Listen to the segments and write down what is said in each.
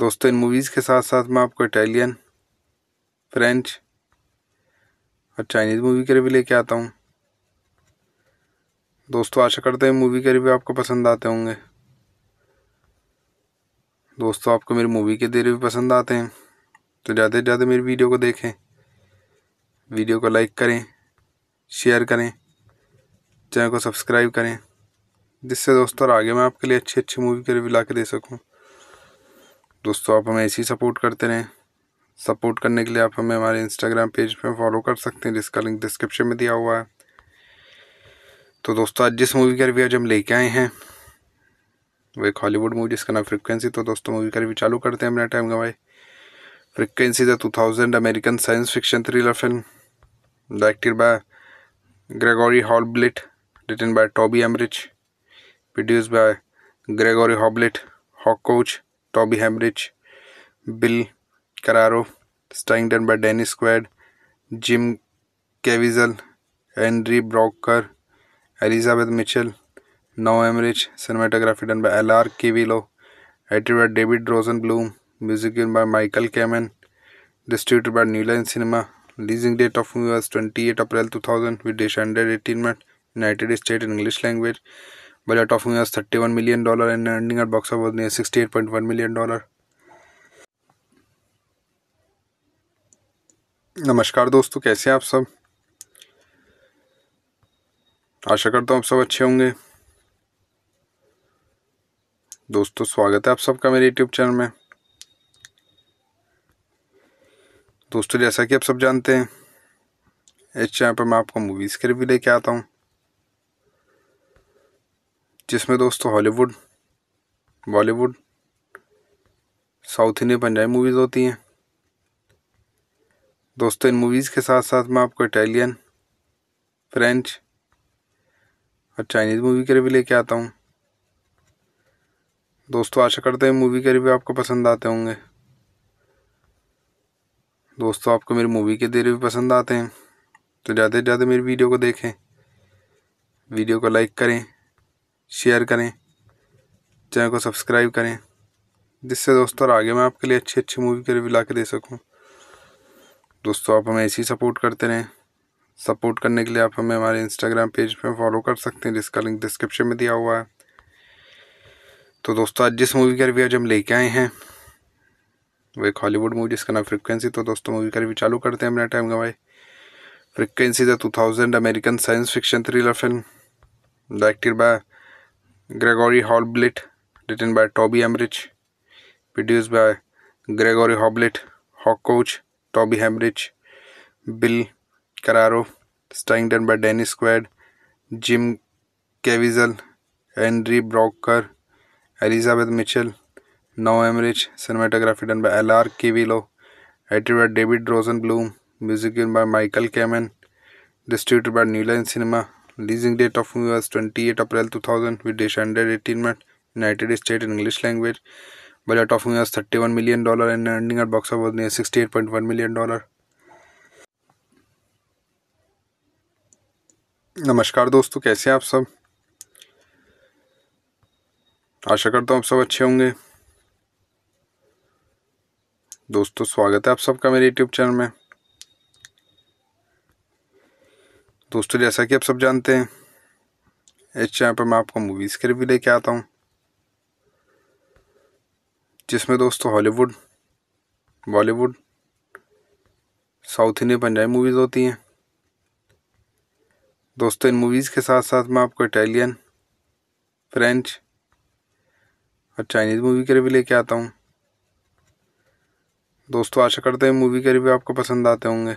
दोस्तों इन मूवीज़ के साथ साथ मैं आपको इटालियन फ्रेंच और चाइनीज़ मूवी के रिव्यू लेके आता हूँ दोस्तों आशा करते हैं मूवी के रिव्यू आपको पसंद आते होंगे दोस्तों आपको मेरी मूवी के देर भी पसंद आते हैं तो ज़्यादा से ज़्यादा मेरी वीडियो को देखें वीडियो को लाइक करें शेयर करें चैनल को सब्सक्राइब करें जिससे दोस्तों और आगे मैं आपके लिए अच्छी अच्छी मूवी के रिव्यू ला के दे सकूँ दोस्तों आप हमें ऐसे सपोर्ट करते रहें सपोर्ट करने के लिए आप हमें हमारे इंस्टाग्राम पेज पे फॉलो कर सकते हैं जिसका लिंक डिस्क्रिप्शन में दिया हुआ है तो दोस्तों आज जिस मूवी का रिव्यू आज हम लेके आए हैं वो एक हॉलीवुड मूवी जिसका नाम फ्रिक्वेंसी तो दोस्तों मूवी का रिव्यू चालू करते हैं अपना टाइम गवाए frequency the two thousand American science fiction thriller film directed by Gregory Hoblit written by Toby Emmerich produce by Gregory Hawk Koch Toby Hambridge, Bill Carraro, starring done by Dennis Quaid, Jim Caviezel, Henry Brocker, Elizabeth Mitchell, Now Emmerich, cinematography done by L.R. Kivilo, edited by David Rosenblum, music by Michael Kamen, distributed by New Line Cinema, releasing date of movie was 28 April 2000 with dish under United States English language. Thirty one million dollar and dollar at box of sixty eight point one million dollar नमस्कार दोस्तों कैसे हैं आप सब आशा करता हूँ आप सब अच्छे होंगे दोस्तों स्वागत है आप सबका मेरे यूट्यूब चैनल में दोस्तों जैसा कि आप सब जानते हैं इस चैनल पर मैं आपको मूवीज़ के रिव्यू लेके आता हूँ जिसमें दोस्तों Hollywood Bollywood south Indian Punjabi movies होती हैं दोस्तों इन मूवीज़ के साथ साथ मैं आपको इटालियन फ्रेंच और चाइनीज़ मूवी के रिव्यू लेके आता हूँ दोस्तों आशा करते हैं मूवी के रिव्यू आपको पसंद आते होंगे दोस्तों आपको मेरी मूवी के देर भी पसंद आते हैं तो ज़्यादा से ज़्यादा मेरी वीडियो को देखें वीडियो को लाइक करें शेयर करें चैनल को सब्सक्राइब करें जिससे दोस्तों और आगे मैं आपके लिए अच्छी अच्छी मूवी के रिव्यू ला के दे सकूँ दोस्तों आप हमें ऐसे ही सपोर्ट करते रहें सपोर्ट करने के लिए आप हमें हमारे इंस्टाग्राम पेज पर फॉलो कर सकते हैं जिसका लिंक डिस्क्रिप्शन में दिया हुआ है तो दोस्तों आज जिस मूवी का रिव्यू आज हम लेके आए हैं वो एक हॉलीवुड मूवी जिसका नाम फ्रिक्वेंसी तो दोस्तों मूवी का रिव्यू चालू करते हैं अपना टाइम गवाए frequency the two thousand American science fiction thriller film directed by Gregory Hoblit, written by Toby Emmerich, produced by Gregory Hoblit, Hawk Coach, Toby Emmerich, Bill Carraro, done by Dennis Quaid, Jim Caviezel, Henry Brocker, Elizabeth Mitchell, Now Emmerich, cinematography done by L.R. Kivilo, edited by David Rosenblum, music by Michael Kamen, distributed by New Line Cinema, leasing date of US twenty eight April two thousand with dish hundred eighteen minute United State in English language budget of US thirty one million dollar in earning at box of sixty eight point one million dollar नमस्कार दोस्तों कैसे हैं आप सब आशा करता हूँ आप सब अच्छे होंगे दोस्तों स्वागत है आप सबका मेरे यूट्यूब चैनल में दोस्तों जैसा कि आप सब जानते हैं इस चैनल पर मैं आपको मूवीज़ के रिव्यू लेके आता हूँ जिसमें दोस्तों Hollywood Bollywood south Indian Punjabi movies होती हैं दोस्तों इन मूवीज़ के साथ साथ मैं आपको इटालियन फ्रेंच और चाइनीज़ मूवी के रिव्यू लेके आता हूँ दोस्तों आशा करते हैं मूवी के रिव्यू आपको पसंद आते होंगे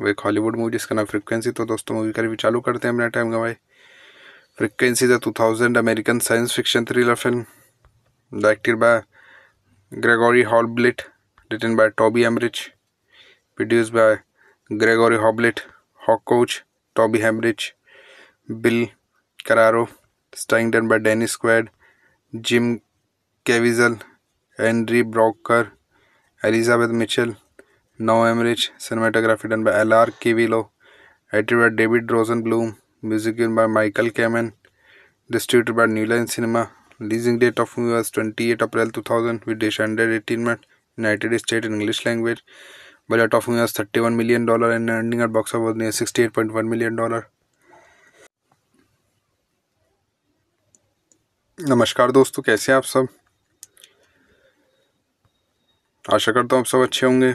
वो एक हॉलीवुड मूवी जिसका नाम फ्रिक्वेंसी तो दोस्तों मूवी का रिव्यू चालू करते हैं अपना टाइम गवाए frequency the two thousand American science fiction thriller film directed by Gregory Hoblit written by Toby Emmerich produce by Gregory Hoblit Hawk Koch Toby Emmerich Bill Carraro स्टाइंगटन by Dennis Quaid Jim Caviezel Andre Braugher Elizabeth Mitchell Noah Emmerich cinematography done by Alar Kivilo edited by David रोजन Bloom music by Michael Kamen distributed by New Line Cinema releasing date of movie was twenty eight April two thousand with dish hundred eighteen mat United State in English language budget of movie was thirty one million dollar and ending at box of sixty eight point one million dollar नमस्कार दोस्तों कैसे हैं आप सब आशा करता हूँ आप सब अच्छे होंगे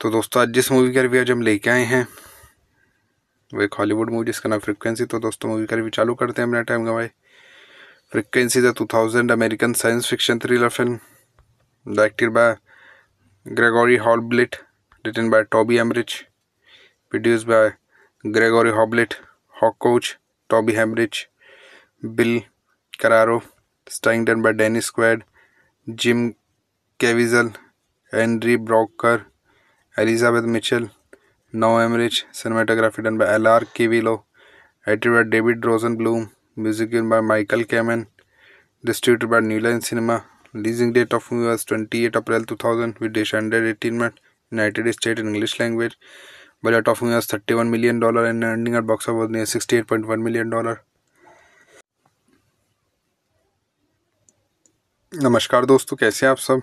तो दोस्तों आज जिस मूवी का रिव्यू आज हम लेके आए हैं वो एक हॉलीवुड मूवी जिसका नाम फ्रिक्वेंसी तो दोस्तों मूवी का रिव्यू चालू करते हैं अपना टाइम गवाए frequency the two thousand American science fiction thriller film directed by Gregory Hoblit written by Toby Emmerich produce by Gregory Hoblit Hawk Koch Toby Emmerich Bill Carraro स्टाइंगटन by Dennis Quaid Jim Caviezel Andre Braugher Elizabeth Mitchell Noah Emmerich cinematography done by Alar Kivilo edited by David रोजन Bloom music by Michael Kamen distributed by New Line Cinema leasing date of movie was twenty April two thousand with dish hundred eighteen mat United State in English language budget of movie was thirty one million dollar and ending at box of sixty eight point one million dollar नमस्कार दोस्तों कैसे हैं आप सब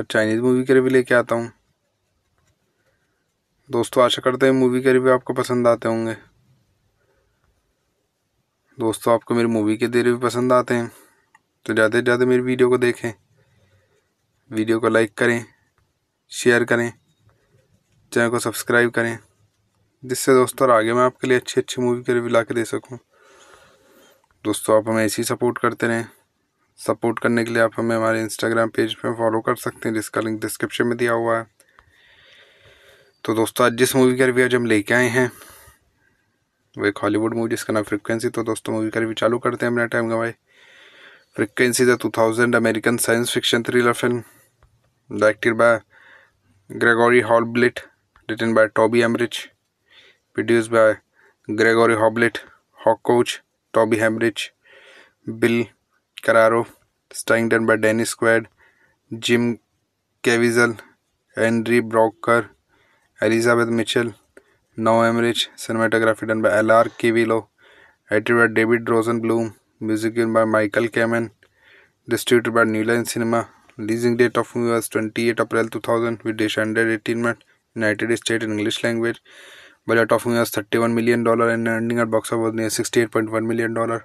और Chinese movie के review लेके आता हूँ दोस्तों आशा करते हैं मूवी के रिव्यू आपको पसंद आते होंगे दोस्तों आपको मेरी मूवी के दे भी पसंद आते हैं तो ज़्यादा से ज़्यादा मेरी वीडियो को देखें वीडियो को लाइक करें शेयर करें चैनल को सब्सक्राइब करें जिससे दोस्तों और आगे मैं आपके लिए अच्छी अच्छी मूवी के रिव्यू ला के दे सकूँ दोस्तों आप हमें ऐसे ही सपोर्ट करते रहें सपोर्ट करने के लिए आप हमें हमारे इंस्टाग्राम पेज पे फॉलो कर सकते हैं जिसका लिंक डिस्क्रिप्शन में दिया हुआ है तो दोस्तों आज जिस मूवी का रिव्यू आज हम लेके आए हैं वो एक हॉलीवुड मूवी जिसका नाम फ्रिक्वेंसी तो दोस्तों मूवी का रिव्यू चालू करते हैं अपना टाइम गवाए frequency the two thousand American science fiction thriller film directed by Gregory Hoblit written by Toby Emmerich produce by Gregory Hawk coach Toby Emmerich Bill Carraro, Stington by Dennis Quaid, Jim Caviezel, Henry Brocker, Elizabeth Mitchell, Now Emmerich, cinematography done by L.R. Kivillo, edited by David Rosenblum, music given by Michael Kamen, distributed by New Line Cinema, releasing date of movie was 28 April 2000 with descended 18 month United States in English language. Budget of movie was 31 million dollar and ending at box office was near 68.1 million dollar.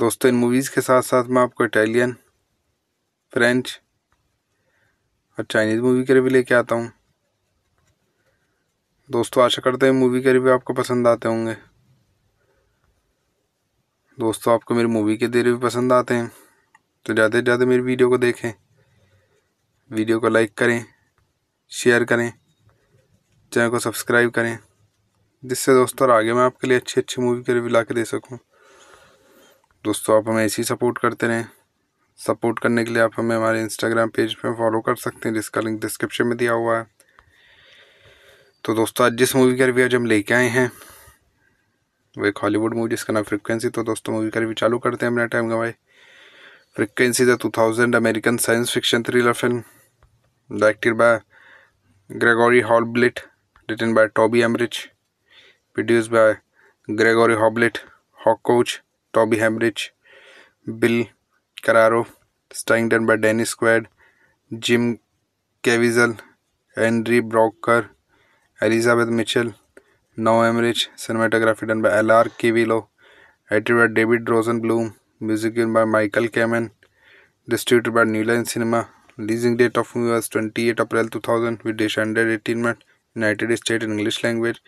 दोस्तों इन movies के साथ साथ मैं आपको Italian French और Chinese movie के review लेके आता हूँ दोस्तों आशा करते हैं मूवी के रिव्यू आपको पसंद आते होंगे दोस्तों आपको मेरी मूवी के देर भी पसंद आते हैं तो ज़्यादा से ज़्यादा मेरी वीडियो को देखें वीडियो को लाइक करें शेयर करें चैनल को सब्सक्राइब करें जिससे दोस्तों और आगे मैं आपके लिए अच्छी अच्छी मूवी के रिव्यू ला के दे सकूँ दोस्तों आप हमें ऐसी सपोर्ट करते रहें सपोर्ट करने के लिए आप हमें हमारे इंस्टाग्राम पेज पे फॉलो कर सकते हैं जिसका लिंक डिस्क्रिप्शन में दिया हुआ है तो दोस्तों आज जिस मूवी का रिव्यू आज हम लेके आए हैं वो एक हॉलीवुड मूवी जिसका नाम फ्रिक्वेंसी तो दोस्तों मूवी का रिव्यू चालू करते हैं अपना टाइम गवाए frequency the two thousand American science fiction thriller film directed by Gregory Hoblit written by Toby Emmerich produce by Gregory Hawk coach Toby Emmerich Bill Carraro starring done by Dennis Quaid Jim Caviezel Andre Braugher Elizabeth Mitchell Noah Emmerich cinematography done by Alar Kivilo edited by David रोजन Bloom music by Michael Kamen distributed by New Line Cinema leasing date of movie twenty eight April two thousand with dish hundred eighteen mat United State in English language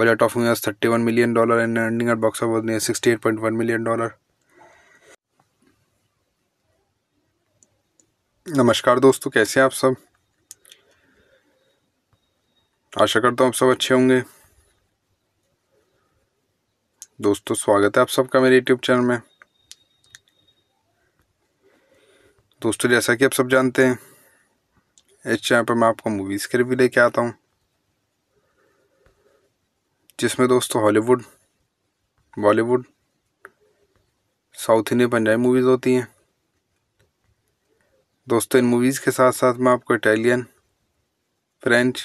Budget of US $31 million and ending at box office near $68.1 million. नमस्कार दोस्तों कैसे हैं आप सब आशा करता हूँ आप सब अच्छे होंगे दोस्तों स्वागत है आप सबका मेरे यूट्यूब चैनल में दोस्तों जैसा कि आप सब जानते हैं इस चैनल पर मैं आपको मूवीज़ के रिव्यू लेके आता हूँ जिसमें दोस्तों Hollywood Bollywood south Indian Punjabi movies होती हैं दोस्तों इन मूवीज़ के साथ साथ मैं आपको इटालियन फ्रेंच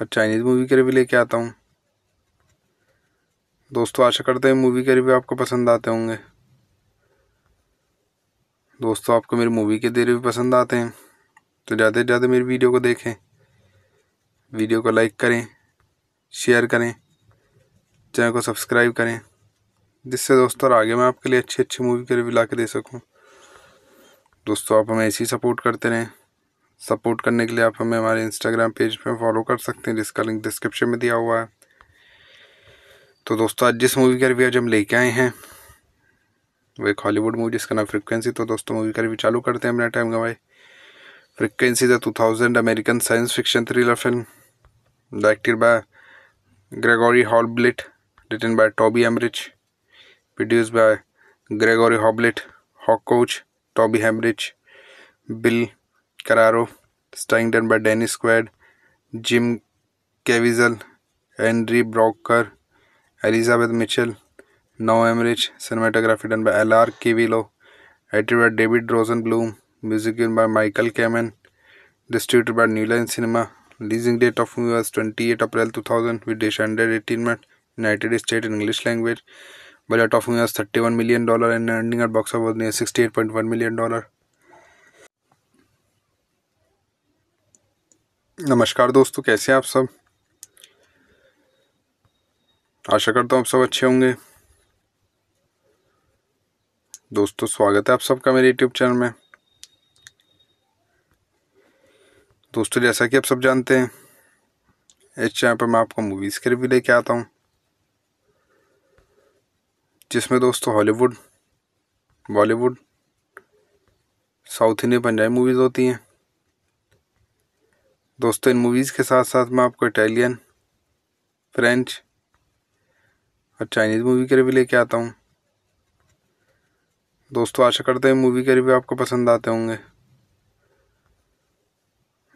और चाइनीज़ मूवी के रिव्यू लेके आता हूँ दोस्तों आशा करते हैं मूवी के रिव्यू आपको पसंद आते होंगे दोस्तों आपको मेरी मूवी के देर भी पसंद आते हैं तो ज़्यादा से ज़्यादा मेरी वीडियो को देखें वीडियो को लाइक करें शेयर करें चैनल को सब्सक्राइब करें जिससे दोस्तों और आगे मैं आपके लिए अच्छी अच्छी मूवी के रिव्यू ला के दे सकूँ दोस्तों आप हमें ऐसे ही सपोर्ट करते रहें सपोर्ट करने के लिए आप हमें हमारे इंस्टाग्राम पेज पर पे फॉलो कर सकते हैं जिसका लिंक डिस्क्रिप्शन में दिया हुआ है तो दोस्तों आज जिस मूवी का रिव्यू आज हम लेके आए हैं वो एक हॉलीवुड मूवी जिसका नाम फ्रिक्वेंसी तो दोस्तों मूवी का रिव्यू चालू करते हैं अपना टाइम गवाए frequency the two thousand American science fiction thriller film directed by Gregory Hoblit, written by Toby Emmerich, produced by Gregory Hoblit, Hawk Coach, Toby Emmerich, Bill Carraro, done by Dennis Quaid, Jim Caviezel, Henry Brocker, Elizabeth Mitchell, Now Emmerich, cinematography done by L.R. Kivillo, edited by David Rosenblum, music by Michael Kamen, distributed by New Line Cinema, leasing date of US twenty eight April two thousand with dish hundred eighteen minute United State in English language budget of US thirty one million dollar in earning at box of sixty eight point one million dollar नमस्कार दोस्तों कैसे हैं आप सब आशा करता हूँ आप सब अच्छे होंगे दोस्तों स्वागत है आप सबका मेरे यूट्यूब चैनल में दोस्तों जैसा कि आप सब जानते हैं इस चैनल पर मैं आपको मूवीज़ के रिव्यू लेके आता हूँ जिसमें दोस्तों Hollywood Bollywood south Indian Punjabi movies होती हैं दोस्तों इन मूवीज़ के साथ साथ मैं आपको इटालियन फ्रेंच और चाइनीज़ मूवी के रिव्यू लेके आता हूँ दोस्तों आशा करते हैं मूवी के रिव्यू आपको पसंद आते होंगे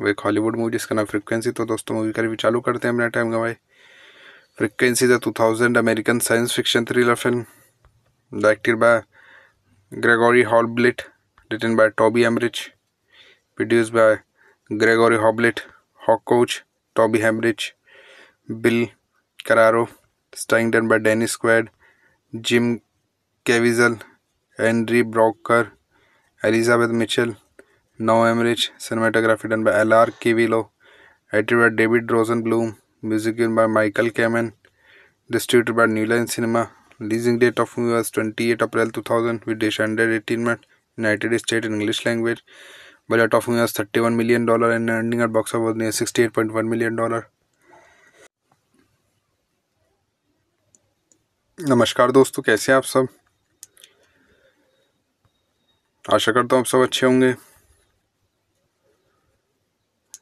वो एक हॉलीवुड मूवी जिसका नाम फ्रिक्वेंसी तो दोस्तों मूवी का रिव्यू चालू करते हैं अपना टाइम गवाए frequency the two thousand American science fiction thriller film directed by Gregory Hoblit written by Toby Emmerich produce by Gregory Hoblit Hawk Koch Toby Emmerich Bill Carraro स्टाइंगडन by Dennis Quaid Jim Caviezel Andre Braugher Elizabeth Mitchell Noah Emmerich cinematography done by Alar Kivilo edited by David रोजन Bloom music by Michael Kamen distribute by New Line Cinema releasing date of movie was twenty eight April two thousand with dish hundred eighteen mat United State in English language budget of movie was thirty one million dollar and ending at box of sixty eight point one million dollar नमस्कार दोस्तों कैसे हैं आप सब आशा करता हूँ आप सब अच्छे होंगे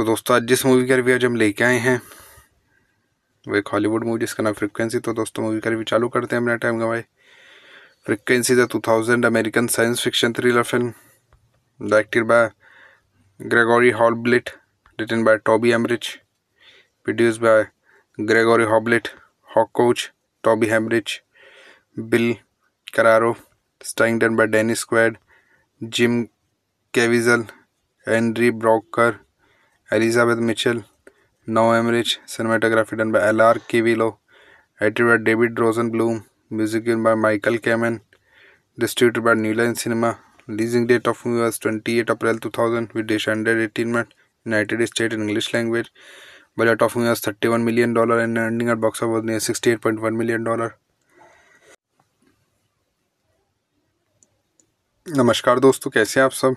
तो दोस्तों आज जिस मूवी का रिव्यू आज हम लेके आए हैं वो एक हॉलीवुड मूवी जिसका नाम फ्रिक्वेंसी तो दोस्तों मूवी का रिव्यू चालू करते हैं अपना टाइम गवाए frequency the two thousand American science fiction thriller film directed by Gregory Hoblit written by Toby Emmerich produce by Gregory Hoblit Hawk Koch Toby Emmerich Bill Carraro done by Dennis Quaid Jim Caviezel Andre Braugher Elizabeth Mitchell Noah Emmerich cinematography done by Alar Kivilo edited by David रोजन Bloom music by Michael Kamen distributed by New Line Cinema leasing date of movie was twenty April two thousand with dish hundred eighteen mat United State in English language budget of movie was thirty one million dollar and ending at box of sixty eight point one million dollar नमस्कार दोस्तों कैसे हैं आप सब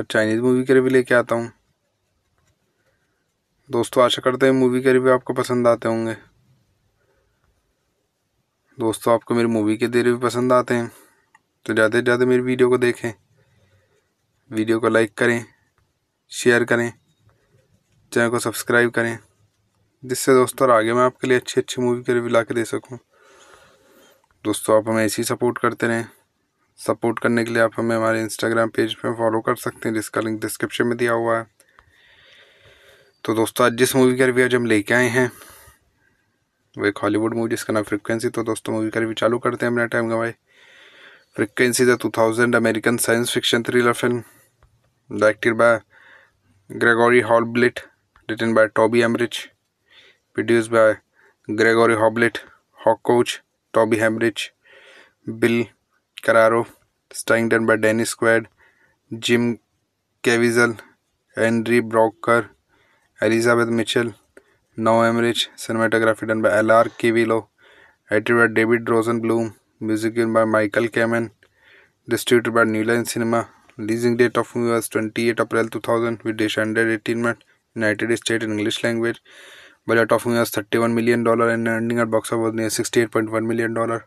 और Chinese movie के review लेके आता हूँ दोस्तों आशा करते हैं मूवी के रिव्यू आपको पसंद आते होंगे दोस्तों आपको मेरी मूवी के दे भी पसंद आते हैं तो ज़्यादा से ज़्यादा मेरी वीडियो को देखें वीडियो को लाइक करें शेयर करें चैनल को सब्सक्राइब करें जिससे दोस्तों और आगे मैं आपके लिए अच्छी अच्छी मूवी के रिव्यू ला के दे सकूँ दोस्तों आप हमें ऐसे ही सपोर्ट करते रहें सपोर्ट करने के लिए आप हमें हमारे इंस्टाग्राम पेज पे फॉलो कर सकते हैं जिसका लिंक डिस्क्रिप्शन में दिया हुआ है तो दोस्तों आज जिस मूवी का रिव्यू आज हम लेके आए हैं वो एक हॉलीवुड मूवी जिसका नाम फ्रिक्वेंसी तो दोस्तों मूवी का रिव्यू चालू करते हैं अपना टाइम गवाए frequency the two thousand American science fiction thriller film directed by Gregory Hoblit written by Toby Emmerich produce by Gregory Hawk coach Toby Emmerich Bill Carraro, Stington by Dennis Quaid, Jim Caviezel, Henry Brocker, Elizabeth Mitchell, Now Emmerich, cinematography done by L.R. Kivillo, edited by David Rosenblum, music by Michael Kamen, distributed by New Line Cinema, releasing date of movie was 28 April 2000 with descended 18 month United States in English language. Budget of movie was 31 million dollar and ending at box office was near 68.1 million dollar.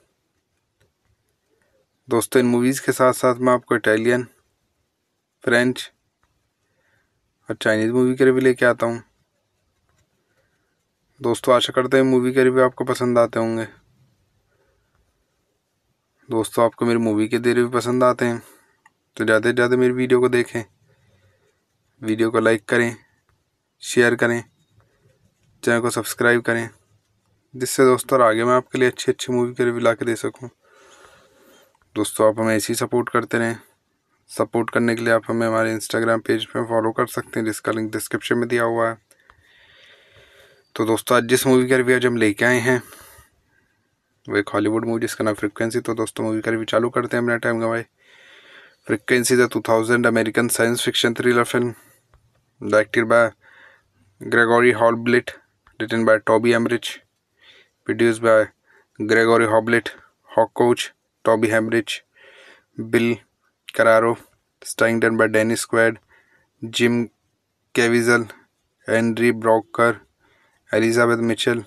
दोस्तों इन movies के साथ साथ मैं आपको Italian French और Chinese movie के review लेके आता हूँ दोस्तों आशा करते हैं मूवी के रिव्यू आपको पसंद आते होंगे दोस्तों आपको मेरी मूवी के देर भी पसंद आते हैं तो ज़्यादा से ज़्यादा मेरी वीडियो को देखें वीडियो को लाइक करें शेयर करें चैनल को सब्सक्राइब करें जिससे दोस्तों और आगे मैं आपके लिए अच्छी अच्छी मूवी के रिव्यू ला के दे सकूँ दोस्तों आप हमें ऐसी सपोर्ट करते रहें सपोर्ट करने के लिए आप हमें हमारे इंस्टाग्राम पेज पे फॉलो कर सकते हैं जिसका लिंक डिस्क्रिप्शन में दिया हुआ है तो दोस्तों आज जिस मूवी का रिव्यू आज हम लेके आए हैं वो एक हॉलीवुड मूवी जिसका नाम फ्रिक्वेंसी तो दोस्तों मूवी का रिव्यू चालू करते हैं अपना टाइम गवाए frequency the two thousand American science fiction thriller film directed by Gregory Hoblit written by Toby Emmerich produce by Gregory Hawk coach Toby Emmerich Bill Carraro starring done by Dennis Quaid Jim Caviezel Andre Braugher Elizabeth Mitchell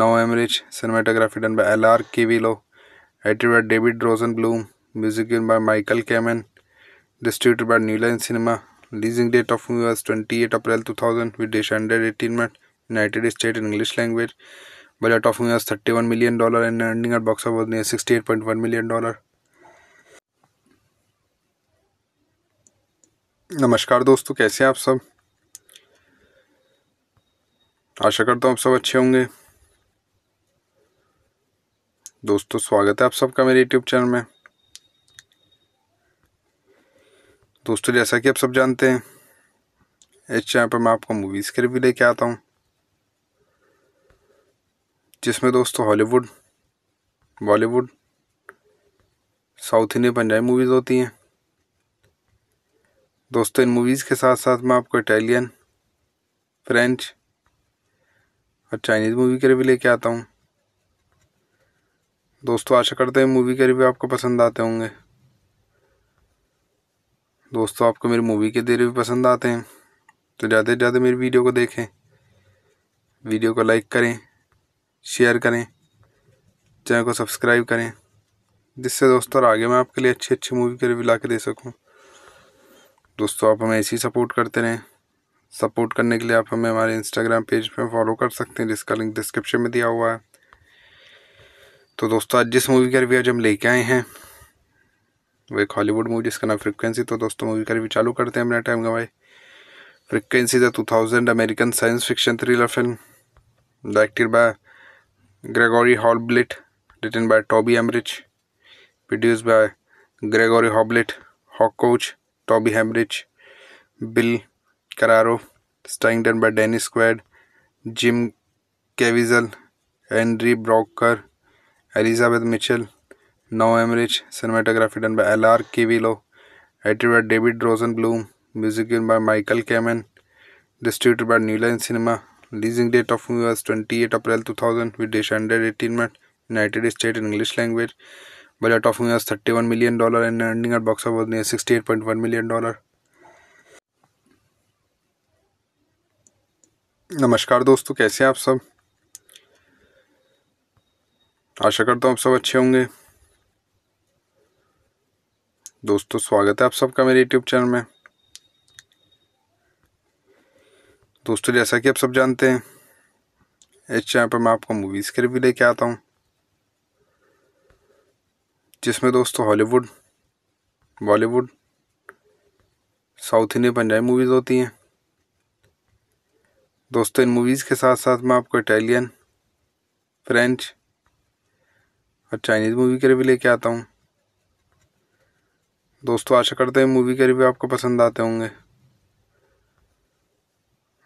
Noah Emmerich cinematography done by Alar Kivilo edited by David रोजन Bloom music by Michael Kamen distributed by New Line Cinema leasing date of movie twenty eight April two thousand with dish hundred eighteen mat United State in English language thirty one million dollar and dollar at box of sixty eight point one million dollar नमस्कार दोस्तों कैसे हैं आप सब आशा करता हूँ आप सब अच्छे होंगे दोस्तों स्वागत है आप सबका मेरे यूट्यूब चैनल में दोस्तों जैसा कि आप सब जानते हैं इस चैनल पर मैं आपको मूवीज़ के रिव्यू लेके आता हूँ जिसमें दोस्तों Hollywood Bollywood south Indian Punjabi movies होती हैं दोस्तों इन मूवीज़ के साथ साथ मैं आपको इटालियन फ्रेंच और चाइनीज़ मूवी के रिव्यू लेके आता हूँ दोस्तों आशा करते हैं मूवी के रिव्यू आपको पसंद आते होंगे दोस्तों आपको मेरी मूवी के देर भी पसंद आते हैं तो ज़्यादा से ज़्यादा मेरी वीडियो को देखें वीडियो को लाइक करें शेयर करें चैनल को सब्सक्राइब करें जिससे दोस्तों और आगे मैं आपके लिए अच्छी अच्छी मूवी के रिव्यू ला के दे सकूँ दोस्तों आप हमें ऐसे ही सपोर्ट करते रहें सपोर्ट करने के लिए आप हमें हमारे इंस्टाग्राम पेज पर पे फॉलो कर सकते हैं जिसका लिंक डिस्क्रिप्शन में दिया हुआ है तो दोस्तों आज जिस मूवी का रिव्यू आज हम लेके आए हैं वो एक हॉलीवुड मूवी जिसका नाम फ्रिक्वेंसी तो दोस्तों मूवी का रिव्यू चालू करते हैं अपना टाइम गवाए frequency the two thousand American science fiction thriller film directed by Gregory Hoblit, written by Toby Emmerich, produced by Gregory Hoblit, Hawk Coach, Toby Emmerich, Bill Carraro, done by Dennis Quaid, Jim Caviezel, Henry Brocker, Elizabeth Mitchell, Now Emmerich, cinematography done by L.R. Kivilo, edited by David Rosenblum, music by Michael Kamen, distributed by New Line Cinema, leasing date of US twenty eight April two thousand with dish hundred eighteen minute United State in English language budget of US thirty one million dollar in earning at box of sixty eight point one million dollar नमस्कार दोस्तों कैसे हैं आप सब आशा करता हूँ आप सब अच्छे होंगे दोस्तों स्वागत है आप सबका मेरे यूट्यूब चैनल में दोस्तों जैसा कि आप सब जानते हैं इस चैनल पर मैं आपको मूवीज़ के रिव्यू लेके आता हूँ जिसमें दोस्तों Hollywood Bollywood south Indian Punjabi movies होती हैं दोस्तों इन मूवीज़ के साथ साथ मैं आपको इटालियन फ्रेंच और चाइनीज़ मूवी के रिव्यू लेके आता हूँ दोस्तों आशा करते हैं मूवी के रिव्यू आपको पसंद आते होंगे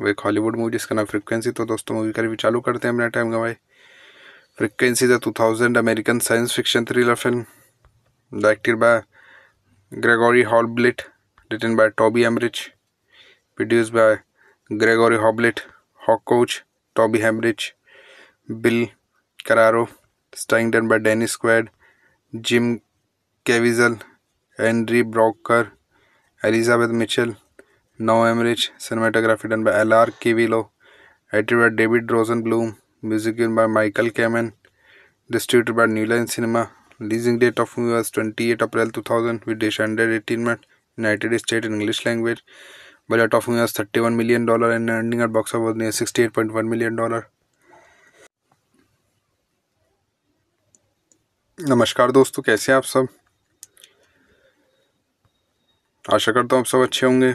वो एक हॉलीवुड मूवी जिसका नाम फ्रिक्वेंसी तो दोस्तों मूवी का रिव्यू चालू करते हैं अपना टाइम गवाए frequency the two thousand American science fiction thriller film directed by Gregory Hoblit written by Toby Emmerich produce by Gregory Hoblit Hawk Koch Toby Emmerich Bill Carraro स्टाइंगडन by Dennis Quaid Jim Caviezel Andre Braugher Elizabeth Mitchell Noah Emmerich cinematography done by Alar Kivilo edited by David रोजन Bloom music by Michael Kamen distributed by New Line Cinema releasing date of movie was twenty eight April two thousand with dish hundred eighteen mat United State in English language budget of movie was thirty one million dollar and ending at box of sixty eight point one million dollar नमस्कार दोस्तों कैसे हैं आप सब आशा करता हूँ आप सब अच्छे होंगे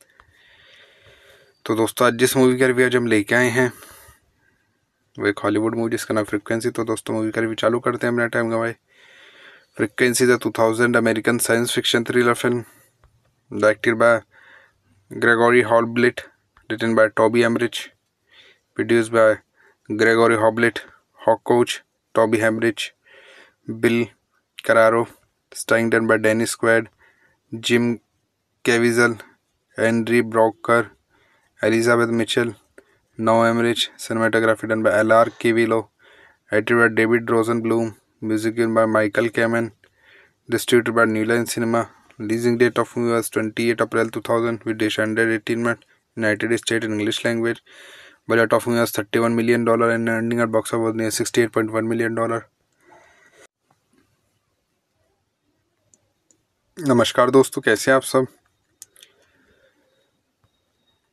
तो दोस्तों आज जिस मूवी का रिव्यू आज हम लेके आए हैं वो एक हॉलीवुड मूवी जिसका नाम फ्रिक्वेंसी तो दोस्तों मूवी का रिव्यू चालू करते हैं अपना टाइम गवाए frequency the two thousand American science fiction thriller film directed by Gregory Hoblit written by Toby Emmerich produce by Gregory Hoblit Hawk Koch Toby Emmerich Bill Carraro स्टाइंगडन by Dennis Quaid Jim Caviezel Andre Braugher Elizabeth Mitchell Noah Emmerich cinematography done by Alar Kivilo edited by David रोजन Bloom music by Michael Kamen distributed by New Line Cinema leasing date of movie was twenty April two thousand with dish hundred eighteen mat United State in English language budget of movie was thirty one million dollar and ending at box of sixty eight point one million dollar नमस्कार दोस्तों कैसे हैं आप सब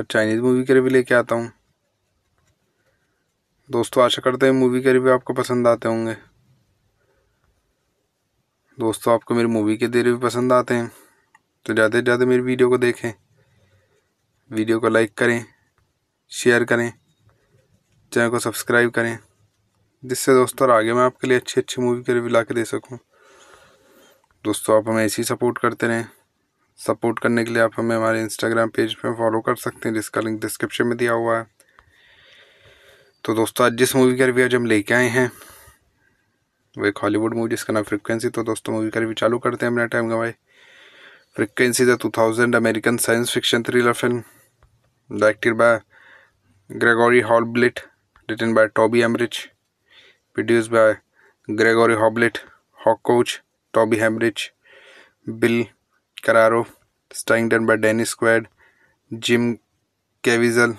और Chinese movie के review लेके आता हूँ दोस्तों आशा करते हैं मूवी के रिव्यू आपको पसंद आते होंगे दोस्तों आपको मेरी मूवी के दे भी पसंद आते हैं तो ज़्यादा से ज़्यादा मेरी वीडियो को देखें वीडियो को लाइक करें शेयर करें चैनल को सब्सक्राइब करें जिससे दोस्तों और आगे मैं आपके लिए अच्छी अच्छी मूवी के रिव्यू ला के दे सकूँ दोस्तों आप हमें ऐसे ही सपोर्ट करते रहें सपोर्ट करने के लिए आप हमें हमारे इंस्टाग्राम पेज पे फॉलो कर सकते हैं जिसका लिंक डिस्क्रिप्शन में दिया हुआ है तो दोस्तों आज जिस मूवी का रिव्यू आज हम लेके आए हैं वो एक हॉलीवुड मूवी जिसका नाम फ्रिक्वेंसी तो दोस्तों मूवी का रिव्यू चालू करते हैं अपना टाइम गवाए frequency the two thousand American science fiction thriller film directed by Gregory Hoblit written by Toby Emmerich produce by Gregory Hawk coach Toby Emmerich Bill Carraro, Stington by Dennis Quaid, Jim Caviezel,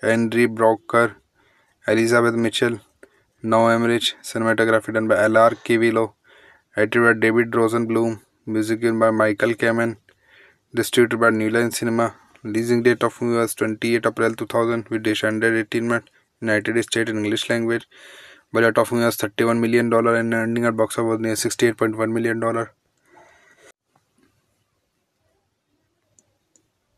Henry Brocker, Elizabeth Mitchell, Now Emmerich, cinematography done by L.R. Kivillo, edited by David Rosenblum, music given by Michael Kamen, distributed by New Line Cinema, releasing date of movie was 28 April 2000 with descended 18 month United States in English language. Budget of movie was 31 million dollar and ending at box office was near 68.1 million dollar.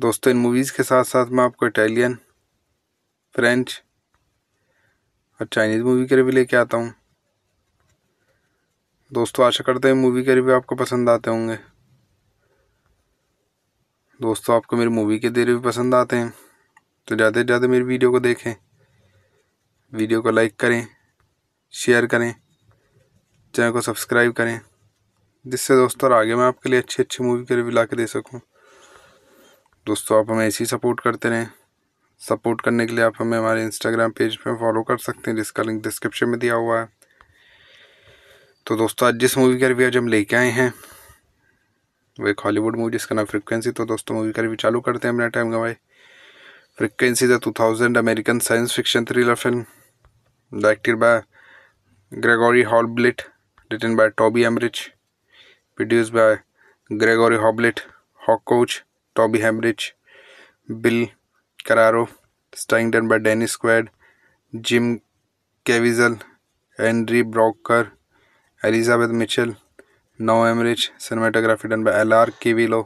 दोस्तों इन movies के साथ साथ मैं आपको Italian French और Chinese movie के review लेके आता हूँ दोस्तों आशा करते हैं मूवी के रिव्यू आपको पसंद आते होंगे दोस्तों आपको मेरी मूवी के दे भी पसंद आते हैं तो ज़्यादा से ज़्यादा मेरी वीडियो को देखें वीडियो को लाइक करें शेयर करें चैनल को सब्सक्राइब करें जिससे दोस्तों और आगे मैं आपके लिए अच्छी अच्छी मूवी के रिव्यू ला के दे सकूँ दोस्तों आप हमें ऐसी सपोर्ट करते रहें सपोर्ट करने के लिए आप हमें हमारे इंस्टाग्राम पेज पे फॉलो कर सकते हैं जिसका लिंक डिस्क्रिप्शन में दिया हुआ है तो दोस्तों आज जिस मूवी का रिव्यू आज हम लेके आए हैं वो एक हॉलीवुड मूवी जिसका नाम फ्रिक्वेंसी तो दोस्तों मूवी का रिव्यू चालू करते हैं अपना टाइम गवाए frequency the two thousand American science fiction thriller film directed by Gregory Hoblit written by Toby Emmerich produce by Gregory Hawk coach Toby Emmerich Bill Carraro starring done by Dennis Quaid Jim Caviezel Andre Braugher Elizabeth Mitchell Noah Emmerich cinematography done by Alar Kivilo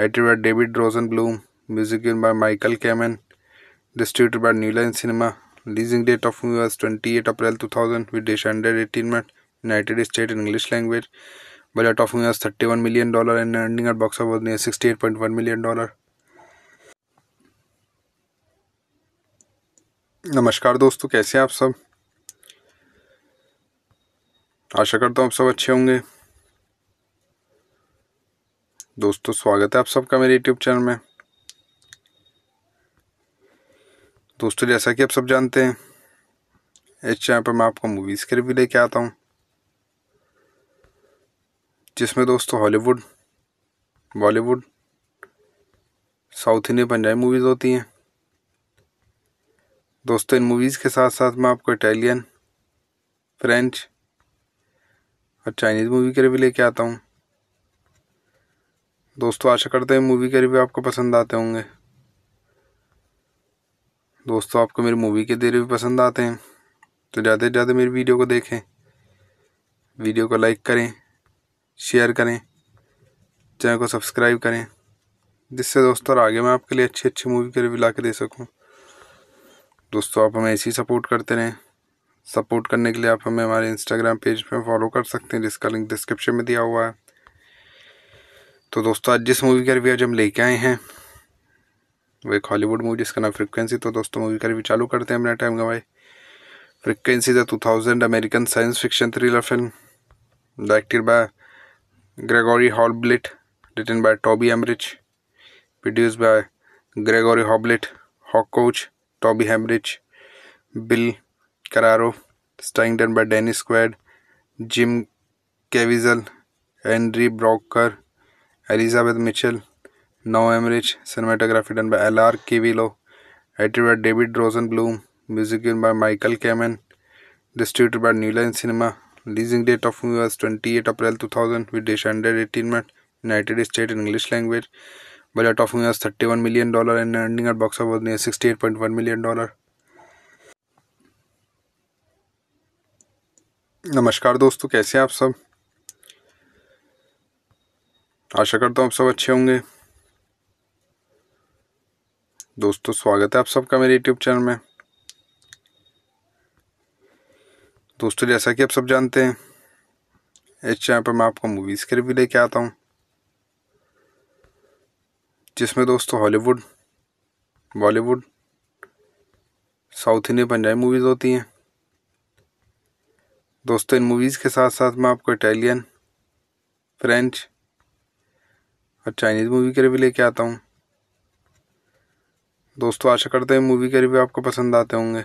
edited by David रोजन Bloom music by Michael Kamen distributed by New Line Cinema leasing date of movie twenty eight April two thousand with dish hundred eighteen met United State in English language Budget of US $31 million and ending at box office near $68.1 million. नमस्कार दोस्तों कैसे हैं आप सब आशा करता हूँ आप सब अच्छे होंगे दोस्तों स्वागत है आप सबका मेरे यूट्यूब चैनल में दोस्तों जैसा कि आप सब जानते हैं इस चैनल पर मैं आपको मूवीज़ के रिव्यू लेके आता हूँ जिसमें दोस्तों Hollywood Bollywood south Indian Punjabi movies होती हैं दोस्तों इन मूवीज़ के साथ साथ मैं आपको इटालियन फ्रेंच और चाइनीज़ मूवी के रिव्यू लेके आता हूँ दोस्तों आशा करते हैं मूवी के रिव्यू आपको पसंद आते होंगे दोस्तों आपको मेरी मूवी के देर भी पसंद आते हैं तो ज़्यादा से ज़्यादा मेरी वीडियो को देखें वीडियो को लाइक करें शेयर करें चैनल को सब्सक्राइब करें जिससे दोस्तों और आगे मैं आपके लिए अच्छी अच्छी मूवी के रिव्यू ला के दे सकूँ दोस्तों आप हमें ऐसे ही सपोर्ट करते रहें सपोर्ट करने के लिए आप हमें हमारे इंस्टाग्राम पेज पर फॉलो कर सकते हैं जिसका लिंक डिस्क्रिप्शन में दिया हुआ है तो दोस्तों आज जिस मूवी का रिव्यू आज हम लेके आए हैं वो एक हॉलीवुड मूवी जिसका नाम फ्रिक्वेंसी तो दोस्तों मूवी का रिव्यू चालू करते हैं अपना टाइम गवाए frequency the two thousand American science fiction thriller film directed by Gregory Hoblit, written by Toby Emmerich, produced by Gregory Hoblit, Hawk Coach, Toby Emmerich, Bill Carraro, done by Dennis Quaid, Jim Caviezel, Henry Brocker, Elizabeth Mitchell, Now Emmerich, cinematography done by L.R. Kivilo, edited by David Rosenblum, music by Michael Kamen, distributed by New Line Cinema, leasing date of US twenty eight April two thousand with dish hundred eighteen minute United State in English language budget of US thirty one million dollar and earning at box of sixty eight point one million dollar नमस्कार दोस्तों कैसे हैं आप सब आशा करता हूँ आप सब अच्छे होंगे दोस्तों स्वागत है आप सबका मेरे यूट्यूब चैनल में दोस्तों जैसा कि आप सब जानते हैं इस चैनल पर मैं आपको मूवीज़ के रिव्यू लेके आता हूँ जिसमें दोस्तों Hollywood Bollywood south Indian Punjabi movies होती हैं दोस्तों इन मूवीज़ के साथ साथ मैं आपको इटालियन फ्रेंच और चाइनीज़ मूवी के रिव्यू लेके आता हूँ दोस्तों आशा करते हैं मूवी के रिव्यू आपको पसंद आते होंगे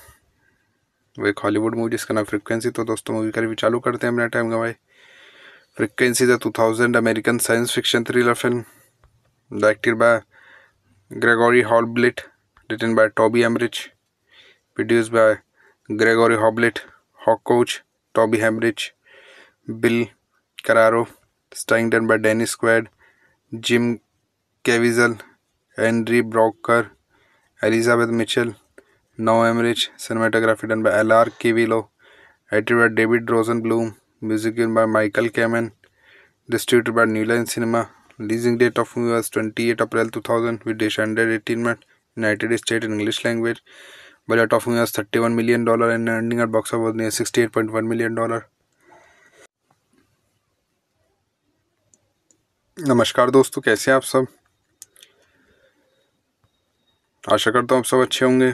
वो एक हॉलीवुड मूवी जिसका नाम फ्रिक्वेंसी तो दोस्तों मूवी का रिव्यू चालू करते हैं अपना टाइम गवाए frequency the two thousand American science fiction thriller film directed by Gregory Hoblit written by Toby Emmerich produce by Gregory Hoblit Hawk Koch Toby Emmerich Bill Carraro स्टाइंगटन by Dennis Quaid Jim Caviezel Andre Braugher Elizabeth Mitchell Noah Emmerich cinematography done by Alar Kivilo edited by David रोजन Bloom music by Michael Kamen distribute by New Line Cinema releasing date of movie was twenty eight April two thousand with dish hundred eighteen mat United State in English language budget of movie was thirty one million dollar and ending at box of sixty eight point one million dollar नमस्कार दोस्तों कैसे हैं आप सब आशा करता हूँ आप सब अच्छे होंगे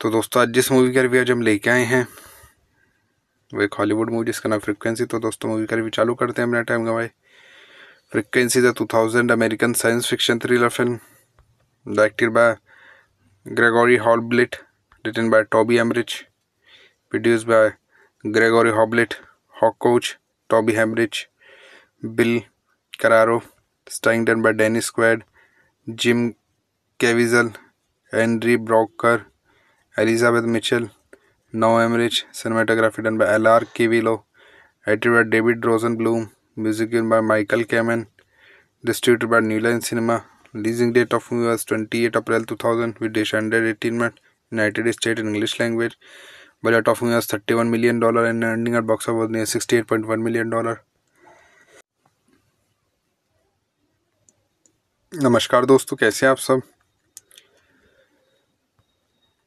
तो दोस्तों आज जिस मूवी का रिव्यू आज हम लेके आए हैं वो एक हॉलीवुड मूवी जिसका नाम फ्रिक्वेंसी तो दोस्तों मूवी का रिव्यू चालू करते हैं अपना टाइम गवाए frequency the two thousand American science fiction thriller film directed by Gregory Hoblit written by Toby Emmerich produce by Gregory Hoblit Hawk Koch Toby Emmerich Bill Carraro स्टाइंगडन by Dennis Quaid Jim Caviezel Andre Braugher Elizabeth Mitchell Noah Emmerich cinematography done by Alar Kivilo edited by David रोजन Bloom music by Michael Kamen distributed by New Line Cinema leasing date of movie was twenty April two thousand with dish hundred eighteen mat United State in English language budget of movie was thirty one million dollar and ending at box of sixty eight point one million dollar नमस्कार दोस्तों कैसे हैं आप सब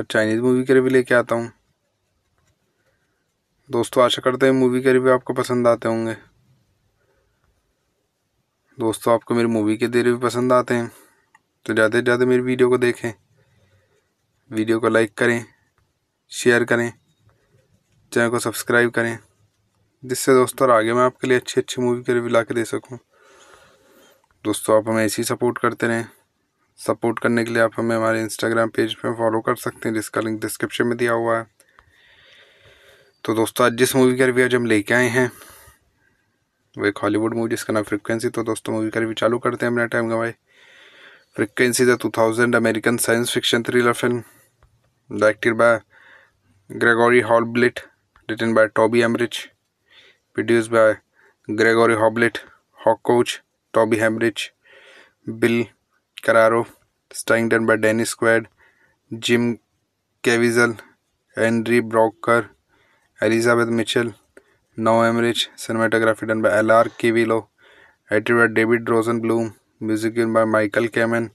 और Chinese movie के review लेके आता हूँ दोस्तों आशा करते हैं मूवी के रिव्यू आपको पसंद आते होंगे दोस्तों आपको मेरी मूवी के दे भी पसंद आते हैं तो ज़्यादा से ज़्यादा मेरी वीडियो को देखें वीडियो को लाइक करें शेयर करें चैनल को सब्सक्राइब करें जिससे दोस्तों और आगे मैं आपके लिए अच्छी अच्छी मूवी के रिव्यू ला के दे सकूँ दोस्तों आप हमें ऐसे ही सपोर्ट करते रहें सपोर्ट करने के लिए आप हमें हमारे इंस्टाग्राम पेज पे फॉलो कर सकते हैं जिसका लिंक डिस्क्रिप्शन में दिया हुआ है तो दोस्तों आज जिस मूवी का रिव्यू आज हम लेके आए हैं वो एक हॉलीवुड मूवी जिसका नाम फ्रिक्वेंसी तो दोस्तों मूवी का रिव्यू चालू करते हैं अपना टाइम गवाए frequency the two thousand American science fiction thriller film directed by Gregory Hoblit written by Toby Emmerich produce by Gregory Hawk coach Toby Emmerich Bill Carraro, Stington by Dennis Quaid, Jim Caviezel, Henry Brocker, Elizabeth Mitchell, Now Emmerich, cinematography done by L.R. Kivillo, edited by David Rosenblum, music by Michael Kamen,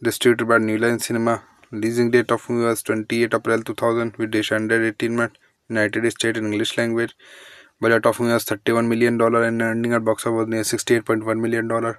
distributed by New Line Cinema, releasing date of movie was 28 April 2000 with descended 18 month United States in English language. Budget of movie was 31 million dollar and ending at box office was near 68.1 million dollar.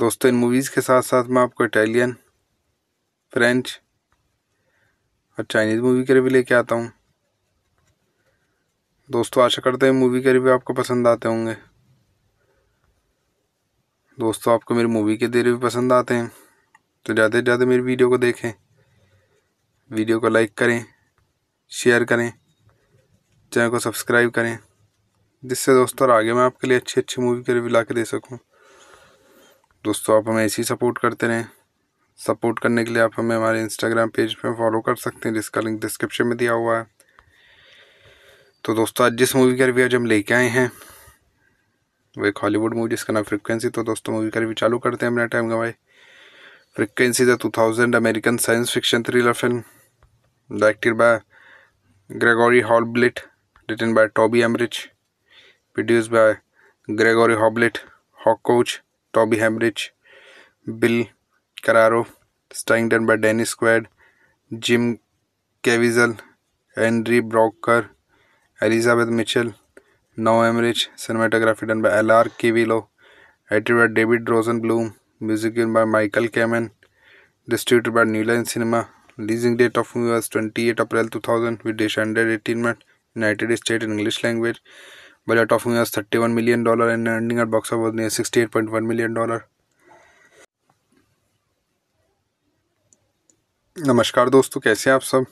दोस्तों इन movies के साथ साथ मैं आपको Italian French और Chinese movie के review लेके आता हूँ दोस्तों आशा करते हैं मूवी के रिव्यू आपको पसंद आते होंगे दोस्तों आपको मेरी मूवी के देर भी पसंद आते हैं तो ज़्यादा से ज़्यादा मेरी वीडियो को देखें वीडियो को लाइक करें शेयर करें चैनल को सब्सक्राइब करें जिससे दोस्तों और आगे मैं आपके लिए अच्छी अच्छी मूवी के रिव्यू ला के दे सकूँ दोस्तों आप हमें ऐसी सपोर्ट करते रहें सपोर्ट करने के लिए आप हमें हमारे इंस्टाग्राम पेज पे फॉलो कर सकते हैं जिसका लिंक डिस्क्रिप्शन में दिया हुआ है तो दोस्तों आज जिस मूवी का रिव्यू आज हम लेके आए हैं वो एक हॉलीवुड मूवी जिसका नाम फ्रिक्वेंसी तो दोस्तों मूवी का रिव्यू चालू करते हैं अपना टाइम गवाए frequency the two thousand American science fiction thriller film directed by Gregory Hoblit written by Toby Emmerich produce by Gregory Hawk coach Toby Emmerich Bill Carraro starring done by Dennis Quaid Jim Caviezel Andre Braugher Elizabeth Mitchell Noah Emmerich cinematography done by Alar Kivilo edited by David रोजन Bloom music by Michael Kamen distributed by New Line Cinema leasing date of movie twenty eight April two thousand with dish hundred eighteen mat United State in English language thirty one million dollar and dollar at box of sixty eight point one million dollar नमस्कार दोस्तों कैसे हैं आप सब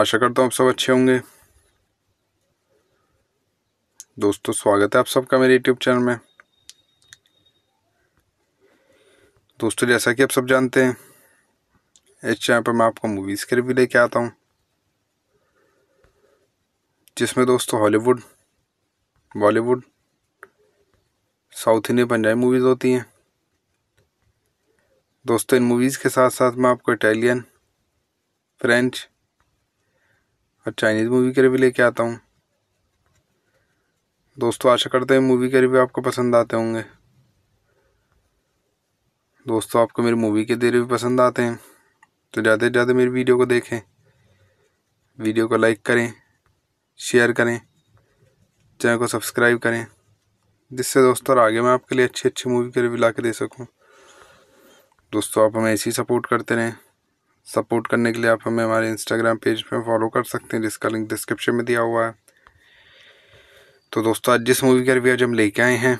आशा करता हूँ आप सब अच्छे होंगे दोस्तों स्वागत है आप सबका मेरे यूट्यूब चैनल में दोस्तों जैसा कि आप सब जानते हैं इस चैनल पर मैं आपको मूवीज़ के रिव्यू लेके आता हूँ जिसमें दोस्तों Hollywood Bollywood south Indian Punjabi movies होती हैं दोस्तों इन मूवीज़ के साथ साथ मैं आपको इटालियन फ्रेंच और चाइनीज़ मूवी के रिव्यू लेके आता हूँ दोस्तों आशा करते हैं मूवी के रिव्यू आपको पसंद आते होंगे दोस्तों आपको मेरी मूवी के देर भी पसंद आते हैं तो ज़्यादा से ज़्यादा मेरी वीडियो को देखें वीडियो को लाइक करें शेयर करें चैनल को सब्सक्राइब करें जिससे दोस्तों और आगे मैं आपके लिए अच्छी अच्छी मूवी के रिव्यू ला के दे सकूँ दोस्तों आप हमें ऐसे ही सपोर्ट करते रहें सपोर्ट करने के लिए आप हमें हमारे इंस्टाग्राम पेज पर फॉलो कर सकते हैं जिसका लिंक डिस्क्रिप्शन में दिया हुआ है तो दोस्तों आज जिस मूवी का रिव्यू आज हम लेके आए हैं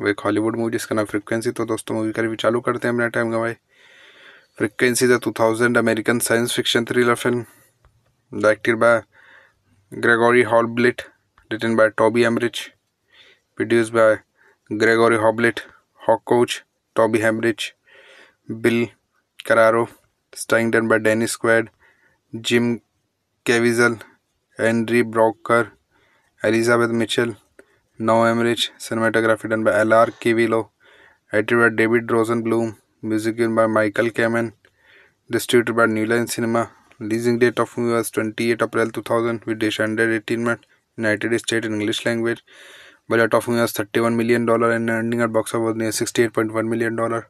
वो एक हॉलीवुड मूवी जिसका नाम फ्रिक्वेंसी तो दोस्तों मूवी का रिव्यू चालू करते हैं अपना टाइम गवाए frequency the two thousand American science fiction thriller film directed by Gregory Hoblit, written by Toby Emmerich, produced by Gregory Hoblit, Hawk Coach, Toby Emmerich, Bill Carraro, done by Dennis Quaid, Jim Caviezel, Henry Brocker, Elizabeth Mitchell, Now Emmerich, cinematography done by L.R. Kivillo, edited by David Rosenblum, music by Michael Kamen, distributed by New Line Cinema, leasing date of US twenty eight April two thousand with dish hundred eighteen minute United State in English language budget of US thirty one million dollar and earning at box of sixty eight point one million dollar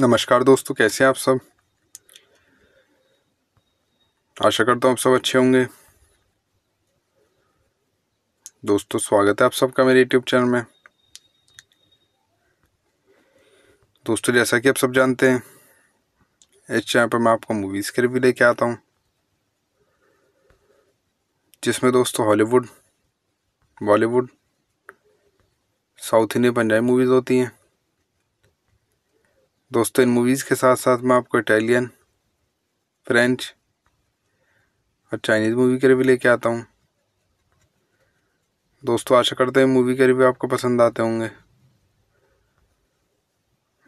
नमस्कार दोस्तों कैसे हैं आप सब आशा करता हूँ आप सब अच्छे होंगे दोस्तों स्वागत है आप सबका मेरे यूट्यूब चैनल में दोस्तों जैसा कि आप सब जानते हैं इस चैनल पर मैं आपको मूवीज़ के रिव्यू लेके आता हूँ जिसमें दोस्तों Hollywood Bollywood south Indian Punjabi movies होती हैं दोस्तों इन मूवीज़ के साथ साथ मैं आपको इटालियन फ्रेंच और चाइनीज़ मूवी के रिव्यू लेके आता हूँ दोस्तों आशा करते हैं मूवी के रिव्यू आपको पसंद आते होंगे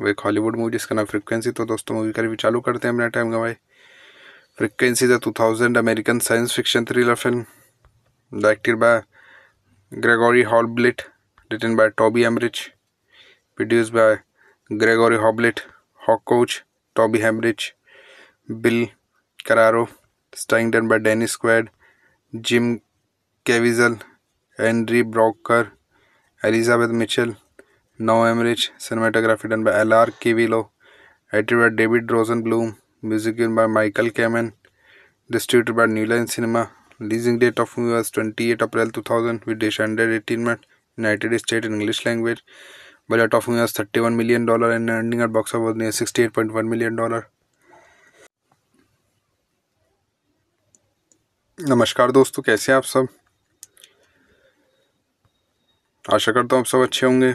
वो एक हॉलीवुड मूवी जिसका नाम फ्रिक्वेंसी तो दोस्तों मूवी का रिव्यू चालू करते हैं अपना टाइम गवाए frequency the two thousand American science fiction thriller film directed by Gregory Hoblit written by Toby Emmerich produce by Gregory Hoblit Hawk Koch Toby Emmerich Bill Carraro स्टाइंगटन by Dennis Quaid Jim Caviezel Andre Braugher Elizabeth Mitchell Noah Emmerich cinematography done by Alar Kivilo edited by David रोजन Bloom music by Michael Kamen distributed by New Line Cinema releasing date of movie was twenty eight April two thousand with dish hundred eighteen mat United State in English language budget of movie was thirty one million dollar and ending at box of sixty eight point one million dollar नमस्कार दोस्तों कैसे हैं आप सब आशा करता हूँ आप सब अच्छे होंगे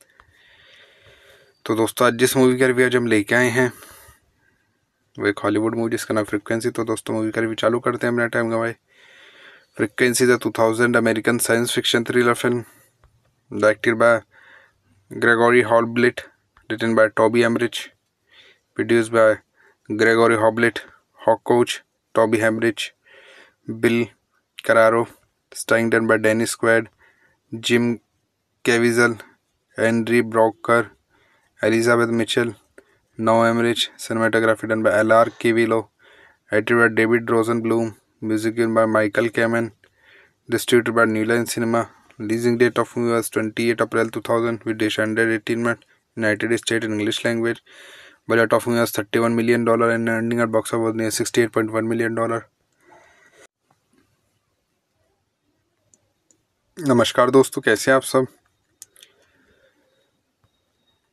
तो दोस्तों आज जिस मूवी का रिव्यू आज हम लेके आए हैं वो एक हॉलीवुड मूवी जिसका नाम फ्रिक्वेंसी तो दोस्तों मूवी का रिव्यू चालू करते हैं अपना टाइम गवाए frequency the two thousand American science fiction thriller film directed by Gregory Hoblit written by Toby Emmerich produce by Gregory Hoblit Hawk Koch Toby Emmerich Bill Carraro स्टाइंगडन by Dennis Quaid Jim Caviezel Andre Braugher Elizabeth Mitchell Noah Emmerich cinematography done by Alar Kivilo edited by David रोजन Bloom music by Michael Kamen distributed by New Line Cinema leasing date of movie was twenty eight April two thousand with dish hundred eighteen mat United State in English language budget of movie was thirty one million dollar and ending at box of sixty eight point one million dollar नमस्कार दोस्तों कैसे हैं आप सब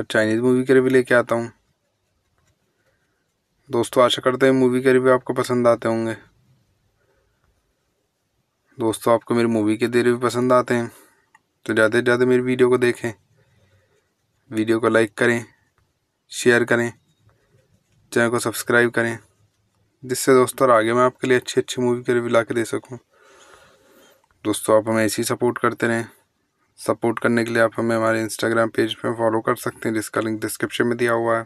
और Chinese movie के review लेके आता हूँ दोस्तों आशा करते हैं मूवी के रिव्यू आपको पसंद आते होंगे दोस्तों आपको मेरी मूवी के दे भी पसंद आते हैं तो ज़्यादा से ज़्यादा मेरी वीडियो को देखें वीडियो को लाइक करें शेयर करें चैनल को सब्सक्राइब करें जिससे दोस्तों और आगे मैं आपके लिए अच्छी अच्छी मूवी के रिव्यू ला के दे सकूँ दोस्तों आप हमें ऐसे ही सपोर्ट करते रहें सपोर्ट करने के लिए आप हमें हमारे इंस्टाग्राम पेज पे फॉलो कर सकते हैं जिसका लिंक डिस्क्रिप्शन में दिया हुआ है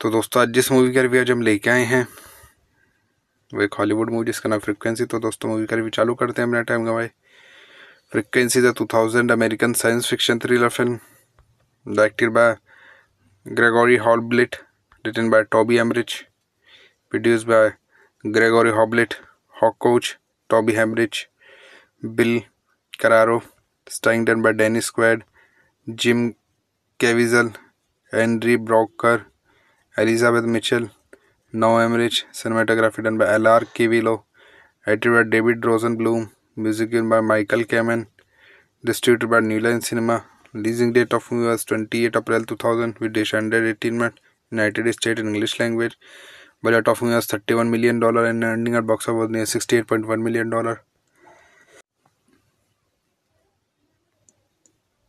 तो दोस्तों आज जिस मूवी का रिव्यू आज हम लेके आए हैं वो एक हॉलीवुड मूवी जिसका नाम फ्रिक्वेंसी तो दोस्तों मूवी का रिव्यू चालू करते हैं अपना टाइम गवाए frequency the two thousand American science fiction thriller film directed by Gregory Hoblit written by Toby Emmerich produce by Gregory Hawk coach Toby Emmerich Bill Carraro, Stington by Dennis Quaid, Jim Caviezel, Henry Brocker, Elizabeth Mitchell, Now Emmerich, cinematography done by L.R. Kivillo, edited by David Rosenblum, music by Michael Kamen, distributed by New Line Cinema, releasing date of movie was 28 April 2000 with descended 18 month United States in English language. Budget of movie was 31 million dollar and ending at box office was near 68.1 million dollar.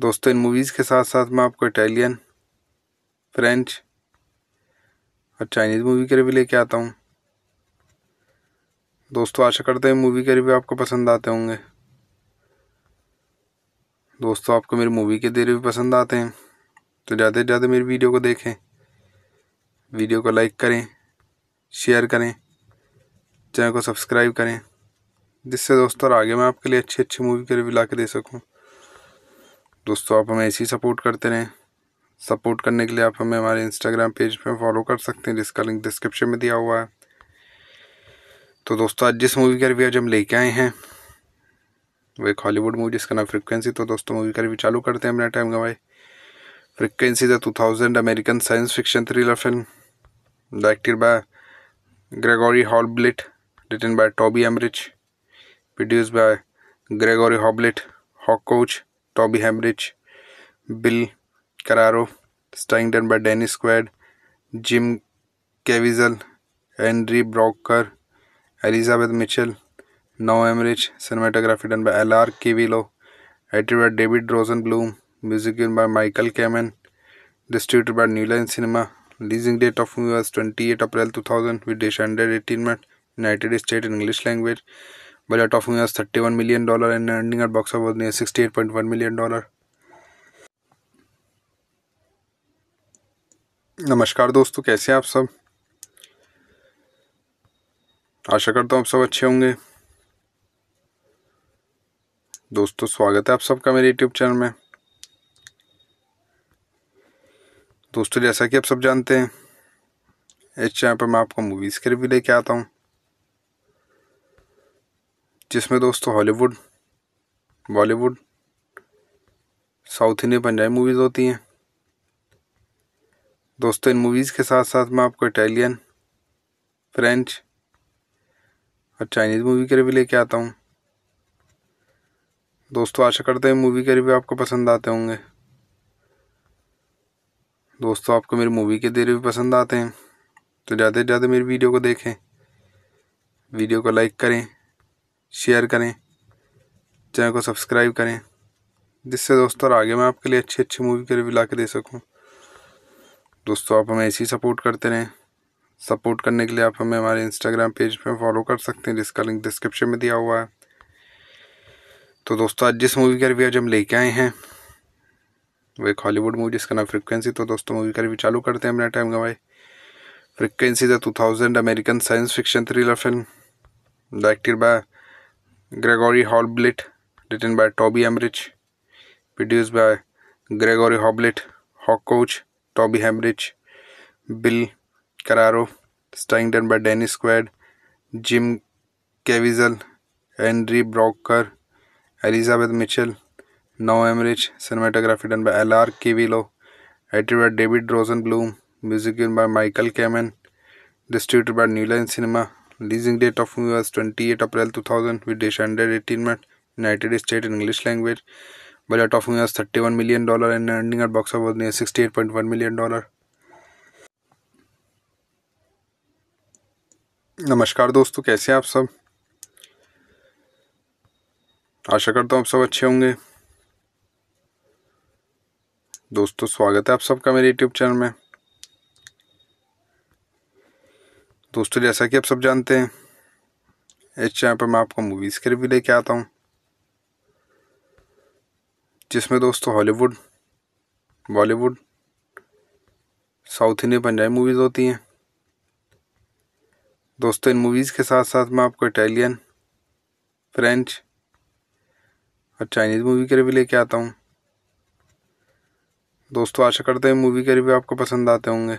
दोस्तों इन movies के साथ साथ मैं आपको Italian French और Chinese movie के review लेके आता हूँ दोस्तों आशा करते हैं मूवी के रिव्यू आपको पसंद आते होंगे दोस्तों आपको मेरी मूवी के दे भी पसंद आते हैं तो ज़्यादा से ज़्यादा मेरी वीडियो को देखें वीडियो को लाइक करें शेयर करें चैनल को सब्सक्राइब करें जिससे दोस्तों और आगे मैं आपके लिए अच्छी अच्छी मूवी के रिव्यू ला के दे सकूँ दोस्तों आप हमें ऐसी सपोर्ट करते रहें सपोर्ट करने के लिए आप हमें हमारे इंस्टाग्राम पेज पे फॉलो कर सकते हैं जिसका लिंक डिस्क्रिप्शन में दिया हुआ है तो दोस्तों आज जिस मूवी का रिव्यू आज हम लेके आए हैं वो एक हॉलीवुड मूवी जिसका नाम फ्रिक्वेंसी तो दोस्तों मूवी का रिव्यू चालू करते हैं अपना टाइम गवाए frequency the two thousand American science fiction thriller film directed by Gregory Hoblit written by Toby Emmerich produce by Gregory Hawk coach Toby Emmerich Bill Carraro starring done by Dennis Quaid Jim Caviezel Andre Braugher Elizabeth Mitchell Noah Emmerich cinematography done by Alar Kivilo edited by David रोजन Bloom music by Michael Kamen distributed by New Line Cinema leasing date of movie twenty eight April two thousand with dish hundred eighteen mat United State in English language Budget of US $31 million and ending at box office near $68.1 million. नमस्कार दोस्तों कैसे हैं आप सब आशा करता हूँ आप सब अच्छे होंगे दोस्तों स्वागत है आप सबका मेरे यूट्यूब चैनल में दोस्तों जैसा कि आप सब जानते हैं इस चैनल पर मैं आपको मूवीज़ के रिव्यू लेके आता हूँ जिसमें दोस्तों Hollywood Bollywood south Indian Punjabi movies होती हैं दोस्तों इन मूवीज़ के साथ साथ मैं आपको इटालियन फ्रेंच और चाइनीज़ मूवी के रिव्यू लेके आता हूँ दोस्तों आशा करते हैं मूवी के रिव्यू आपको पसंद आते होंगे दोस्तों आपको मेरी मूवी के देर भी पसंद आते हैं तो ज़्यादा से ज़्यादा मेरी वीडियो को देखें वीडियो को लाइक करें शेयर करें चैनल को सब्सक्राइब करें जिससे दोस्तों और आगे मैं आपके लिए अच्छी अच्छी मूवी के रिव्यू ला के दे सकूँ दोस्तों आप हमें ऐसे ही सपोर्ट करते रहें सपोर्ट करने के लिए आप हमें हमारे इंस्टाग्राम पेज पर पे फॉलो कर सकते हैं जिसका लिंक डिस्क्रिप्शन में दिया हुआ है तो दोस्तों आज जिस मूवी का रिव्यू आज हम लेके आए हैं वो एक हॉलीवुड मूवी जिसका नाम फ्रिक्वेंसी तो दोस्तों मूवी का रिव्यू चालू करते हैं अपना टाइम गवाए frequency the two thousand American science fiction thriller film directed by Gregory Hoblit, written by Toby Emmerich, produced by Gregory Hoblit, Hawk Coach, Toby Emmerich, Bill Carraro, done by Dennis Quaid, Jim Caviezel, Henry Brocker, Elizabeth Mitchell, Now Emmerich, cinematography done by L.R. Kivilo, edited by David Rosenblum, music by Michael Kamen, distributed by New Line Cinema, leasing date of US twenty eight April two thousand with dish hundred eighteen minute United State in English language budget of US thirty one million dollar and earning at box of sixty eight point one million dollar नमस्कार दोस्तों कैसे हैं आप सब आशा करता हूँ आप सब अच्छे होंगे दोस्तों स्वागत है आप सबका मेरे यूट्यूब चैनल में दोस्तों जैसा कि आप सब जानते हैं इस चैनल पर मैं आपको मूवीज़ के रिव्यू लेके आता हूँ जिसमें दोस्तों Hollywood Bollywood south Indian Punjabi movies होती हैं दोस्तों इन मूवीज़ के साथ साथ मैं आपको इटालियन फ्रेंच और चाइनीज़ मूवी के रिव्यू लेके आता हूँ दोस्तों आशा करते हैं मूवी के रिव्यू आपको पसंद आते होंगे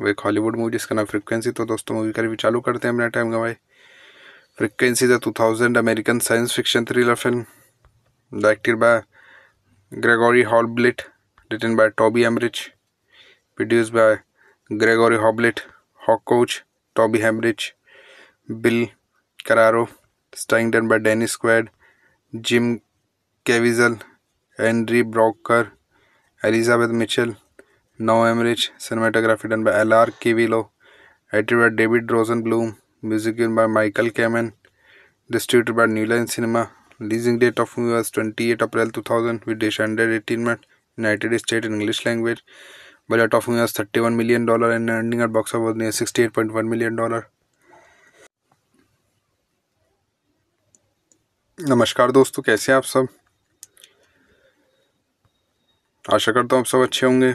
वो एक हॉलीवुड मूवी जिसका नाम फ्रिक्वेंसी तो दोस्तों मूवी का रिव्यू चालू करते हैं अपना टाइम गवाए frequency the two thousand American science fiction thriller film directed by Gregory Hoblit written by Toby Emmerich produce by Gregory Hoblit Hawk Koch Toby Emmerich Bill Carraro स्टाइंगटन by Dennis Quaid Jim Caviezel Andre Braugher Elizabeth Mitchell Noah Emmerich cinematography done by Alar Kivilo edited by David रोजन Bloom music by Michael Kamen distribute by New Line Cinema releasing date of movie was twenty eight April two thousand with dish hundred eighteen mat United State in English language budget of movie was thirty one million dollar and ending at box of sixty eight point one million dollar नमस्कार दोस्तों कैसे हैं आप सब आशा करता हूँ आप सब अच्छे होंगे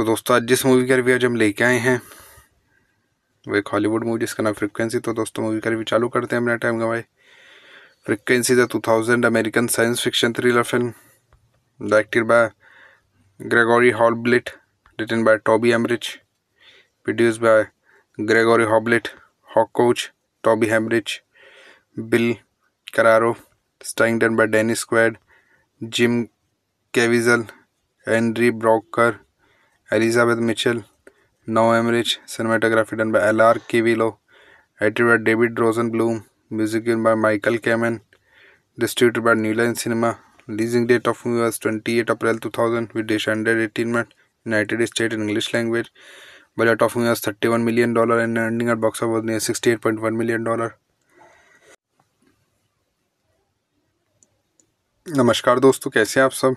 तो दोस्तों आज जिस मूवी का रिव्यू आज हम लेके आए हैं वो एक हॉलीवुड मूवी जिसका नाम फ्रिक्वेंसी तो दोस्तों मूवी का रिव्यू चालू करते हैं अपना टाइम गवाए frequency the two thousand American science fiction thriller film directed by Gregory Hoblit written by Toby Emmerich produce by Gregory Hoblit Hawk Koch Toby Emmerich Bill Carraro स्टाइंगटन by Dennis Quaid Jim Caviezel Andre Braugher Elizabeth Mitchell Noah Emmerich cinematography done by Alar Kivilo edited by David रोजन Bloom music by Michael Kamen distributed by New Line Cinema leasing date of movie was twenty April two thousand with dish hundred eighteen mat United State in English language budget of movie was thirty one million dollar and ending at box of sixty eight point one million dollar नमस्कार दोस्तों कैसे हैं आप सब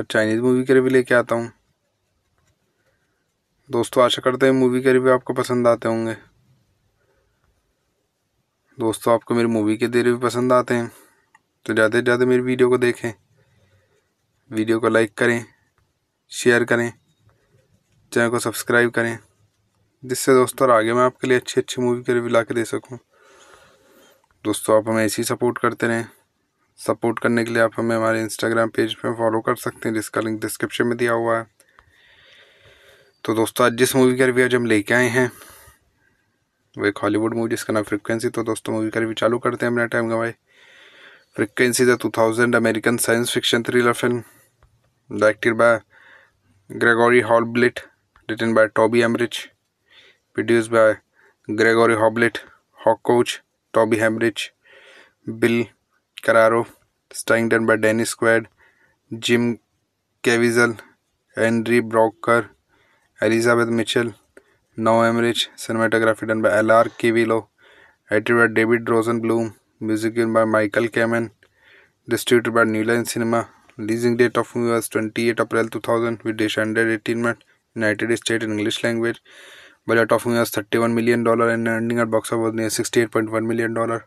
और Chinese movie के review लेके आता हूँ दोस्तों आशा करते हैं मूवी के रिव्यू आपको पसंद आते होंगे दोस्तों आपको मेरी मूवी के दे भी पसंद आते हैं तो ज़्यादा से ज़्यादा मेरी वीडियो को देखें वीडियो को लाइक करें शेयर करें चैनल को सब्सक्राइब करें जिससे दोस्तों और आगे मैं आपके लिए अच्छी अच्छी मूवी के रिव्यू ला के दे सकूँ दोस्तों आप हमें ऐसे ही सपोर्ट करते रहें सपोर्ट करने के लिए आप हमें हमारे इंस्टाग्राम पेज पे फॉलो कर सकते हैं जिसका लिंक डिस्क्रिप्शन में दिया हुआ है तो दोस्तों आज जिस मूवी का रिव्यू आज हम लेके आए हैं वो एक हॉलीवुड मूवी जिसका नाम फ्रिक्वेंसी तो दोस्तों मूवी का रिव्यू चालू करते हैं अपना टाइम गवाए frequency the two thousand American science fiction thriller film directed by Gregory Hoblit written by Toby Emmerich produce by Gregory Hawk Hawk Koch Toby Emmerich Bill Carraro, Stington by Dennis Quaid, Jim Caviezel, Henry Brocker, Elizabeth Mitchell, Now Emmerich, cinematography done by L.R. Kivillo, edited by David Rosenblum, music by Michael Kamen, distributed by New Line Cinema, releasing date of movie was 28 April 2000 with descended 18 month United States in English language. Budget of movie was 31 million dollar and ending at box office was near 68.1 million dollar.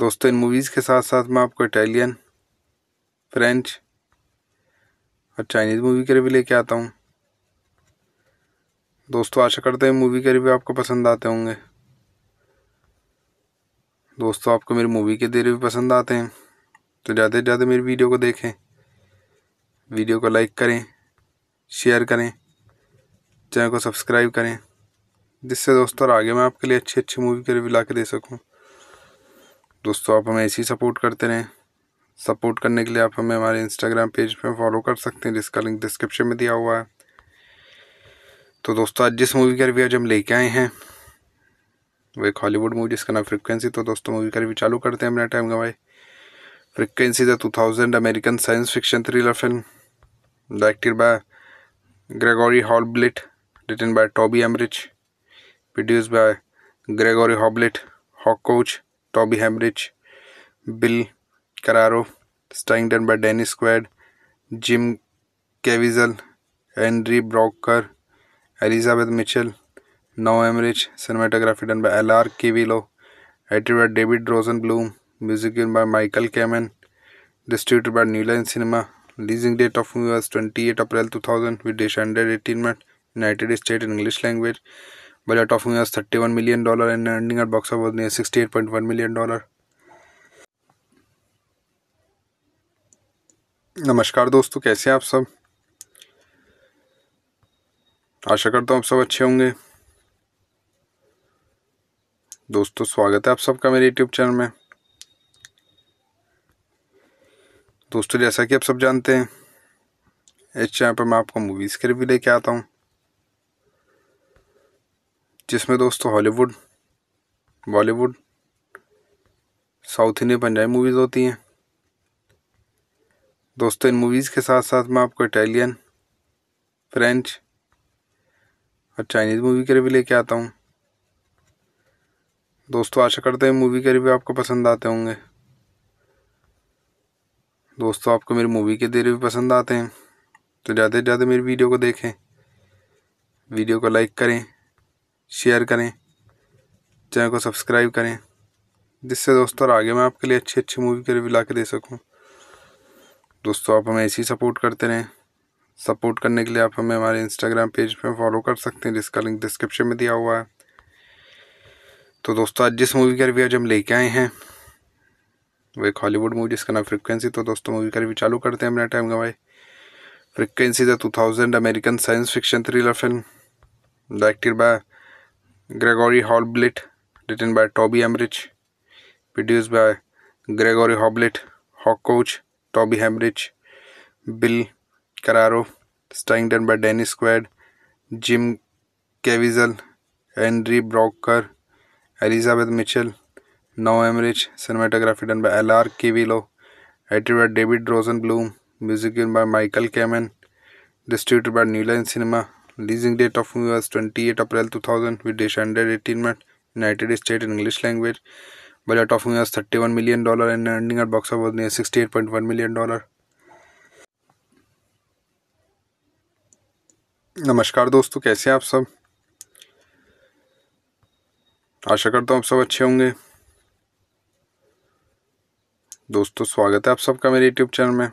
दोस्तों इन movies के साथ साथ मैं आपको Italian French और Chinese movie के review लेके आता हूँ दोस्तों आशा करते हैं मूवी के रिव्यू आपको पसंद आते होंगे दोस्तों आपको मेरी मूवी के देर भी पसंद आते हैं तो ज़्यादा से ज़्यादा मेरी वीडियो को देखें वीडियो को लाइक करें शेयर करें चैनल को सब्सक्राइब करें जिससे दोस्तों और आगे मैं आपके लिए अच्छी अच्छी मूवी के रिव्यू ला के दे सकूँ दोस्तों आप हमें ऐसी सपोर्ट करते रहें सपोर्ट करने के लिए आप हमें हमारे इंस्टाग्राम पेज पे फॉलो कर सकते हैं जिसका लिंक डिस्क्रिप्शन में दिया हुआ है तो दोस्तों आज जिस मूवी का रिव्यू आज हम लेके आए हैं वो एक हॉलीवुड मूवी जिसका नाम फ्रिक्वेंसी तो दोस्तों मूवी का रिव्यू चालू करते हैं अपना टाइम गवाए frequency the two thousand American science fiction thriller film directed by Gregory Hoblit written by Toby Emmerich produce by Gregory Hawk coach Toby Emmerich Bill Carraro starring done by Dennis Quaid Jim Caviezel Andre Braugher Elizabeth Mitchell Noah Emmerich cinematography done by Alar Kivilo edited by David रोजन Bloom music by Michael Kamen distributed by New Line Cinema leasing date of movie twenty eight April two thousand with dish hundred eighteen mat United State in English language budget of US 31 million dollar and ending at box office near 68.1 million dollar नमस्कार दोस्तों कैसे हैं आप सब आशा करता हूँ आप सब अच्छे होंगे दोस्तों स्वागत है आप सबका मेरे यूट्यूब चैनल में दोस्तों जैसा कि आप सब जानते हैं इस चैनल पर मैं आपको मूवीज़ के रिव्यू लेके आता हूँ जिसमें दोस्तों Hollywood Bollywood south Indian Punjabi movies होती हैं दोस्तों इन मूवीज़ के साथ साथ मैं आपको इटालियन फ्रेंच और चाइनीज़ मूवी के रिव्यू लेके आता हूँ दोस्तों आशा करते हैं मूवी के रिव्यू आपको पसंद आते होंगे दोस्तों आपको मेरी मूवी के देर भी पसंद आते हैं तो ज़्यादा से ज़्यादा मेरी वीडियो को देखें वीडियो को लाइक करें शेयर करें चैनल को सब्सक्राइब करें जिससे दोस्तों और आगे मैं आपके लिए अच्छी अच्छी मूवी के रिव्यू ला के दे सकूँ दोस्तों आप हमें ऐसे ही सपोर्ट करते रहें सपोर्ट करने के लिए आप हमें हमारे इंस्टाग्राम पेज पर पे फॉलो कर सकते हैं जिसका लिंक डिस्क्रिप्शन में दिया हुआ है तो दोस्तों आज जिस मूवी का रिव्यू आज हम लेके आए हैं वो एक हॉलीवुड मूवी जिसका नाम फ्रिक्वेंसी तो दोस्तों मूवी का रिव्यू चालू करते हैं अपना टाइम गवाए frequency the two thousand American science fiction thriller film directed by Gregory Hoblit, written by Toby Emmerich, produced by Gregory Hoblit, Hawk Coach, Toby Emmerich, Bill Carraro, done by Dennis Quaid, Jim Caviezel, Henry Brocker, Elizabeth Mitchell, Now Emmerich, cinematography done by L.R. Kivillo, edited by David Rosenblum, music by Michael Kamen, distributed by New Line Cinema, leasing date of US twenty eight April two thousand with dish hundred eighteen minute United State in English language budget of US thirty one million dollar in earning at box of sixty eight point one million dollar नमस्कार दोस्तों कैसे हैं आप सब आशा करता हूँ आप सब अच्छे होंगे दोस्तों स्वागत है आप सबका मेरे यूट्यूब चैनल में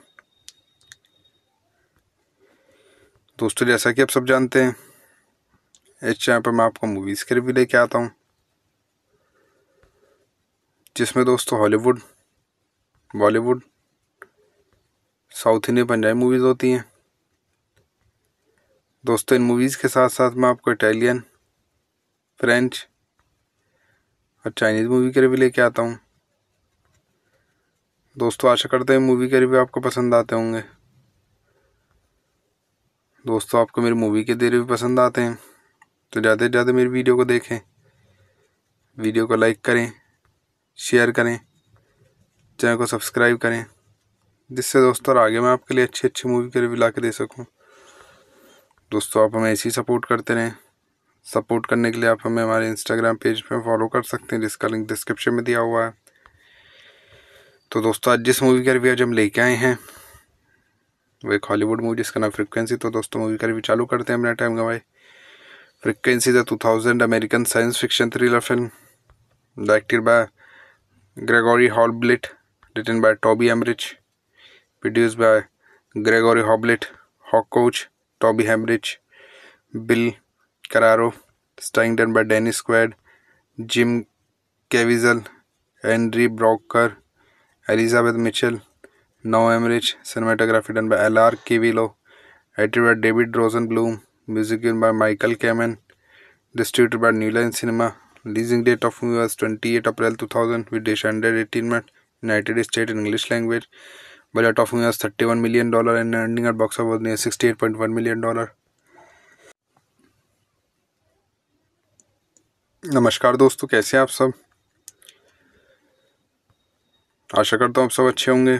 दोस्तों जैसा कि आप सब जानते हैं इस चैनल पर मैं आपको मूवीज़ के रिव्यू लेके आता हूँ जिसमें दोस्तों Hollywood Bollywood south Indian Punjabi movies होती हैं दोस्तों इन मूवीज़ के साथ साथ मैं आपको इटालियन फ्रेंच और चाइनीज़ मूवी के रिव्यू लेके आता हूँ दोस्तों आशा करते हैं मूवी के रिव्यू आपको पसंद आते होंगे दोस्तों आपको मेरी मूवी के देर भी पसंद आते हैं तो ज़्यादा से ज़्यादा मेरी वीडियो को देखें वीडियो को लाइक करें शेयर करें चैनल को सब्सक्राइब करें जिससे दोस्तों और आगे मैं आपके लिए अच्छी अच्छी मूवी के रिव्यू ला के दे सकूँ दोस्तों आप हमें ऐसे ही सपोर्ट करते रहें सपोर्ट करने के लिए आप हमें हमारे इंस्टाग्राम पेज पर फॉलो कर सकते हैं जिसका लिंक डिस्क्रिप्शन में दिया हुआ है तो दोस्तों आज जिस मूवी का रिव्यू आज हम लेके आए हैं वो एक हॉलीवुड मूवी जिसका नाम फ्रिक्वेंसी तो दोस्तों मूवी का रिव्यू चालू करते हैं अपना टाइम गवाए frequency the two thousand American science fiction thriller film directed by Gregory Hoblit written by Toby Emmerich produce by Gregory Hoblit Hawk Koch Toby Emmerich Bill Carraro स्टाइंगटन by Dennis Quaid Jim Caviezel Andre Braugher Elizabeth Mitchell Noah Emmerich cinematography done by Alar Kivilo edited by David रोजन Bloom music by Michael Kamen distributed by New Line Cinema releasing date of movie was twenty eight April two thousand with dish hundred eighteen mat United State in English language budget of movie was thirty one million dollar and ending at box of sixty eight point one million dollar नमस्कार दोस्तों कैसे हैं आप सब आशा करता हूँ आप सब अच्छे होंगे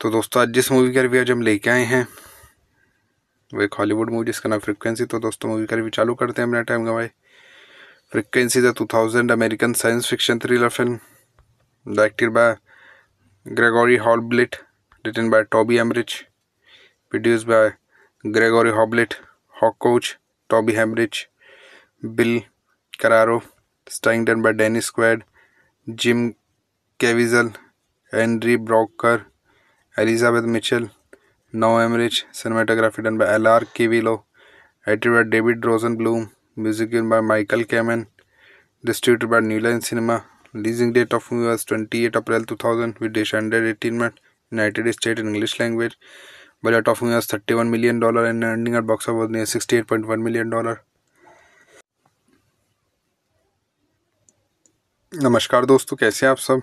तो दोस्तों आज जिस मूवी का रिव्यू आज हम लेके आए हैं वो एक हॉलीवुड मूवी जिसका नाम फ्रिक्वेंसी तो दोस्तों मूवी का रिव्यू चालू करते हैं अपना टाइम गवाए frequency the two thousand American science fiction thriller film directed by Gregory Hoblit written by Toby Emmerich produce by Gregory Hoblit Hawk Koch Toby Emmerich Bill Carraro स्टाइंगडन by Dennis Quaid Jim Caviezel Andre Braugher Elizabeth Mitchell Noah Emmerich cinematography done by Alar Kivilo edited by David रोजन Bloom music by Michael Kamen distributed by New Line Cinema releasing date of movie was 28 April 2000 with dish hundred eighteen mat United State in English language budget of movie was 31 million dollar and ending at box office near 68.1 million dollar नमस्कार दोस्तों कैसे हैं आप सब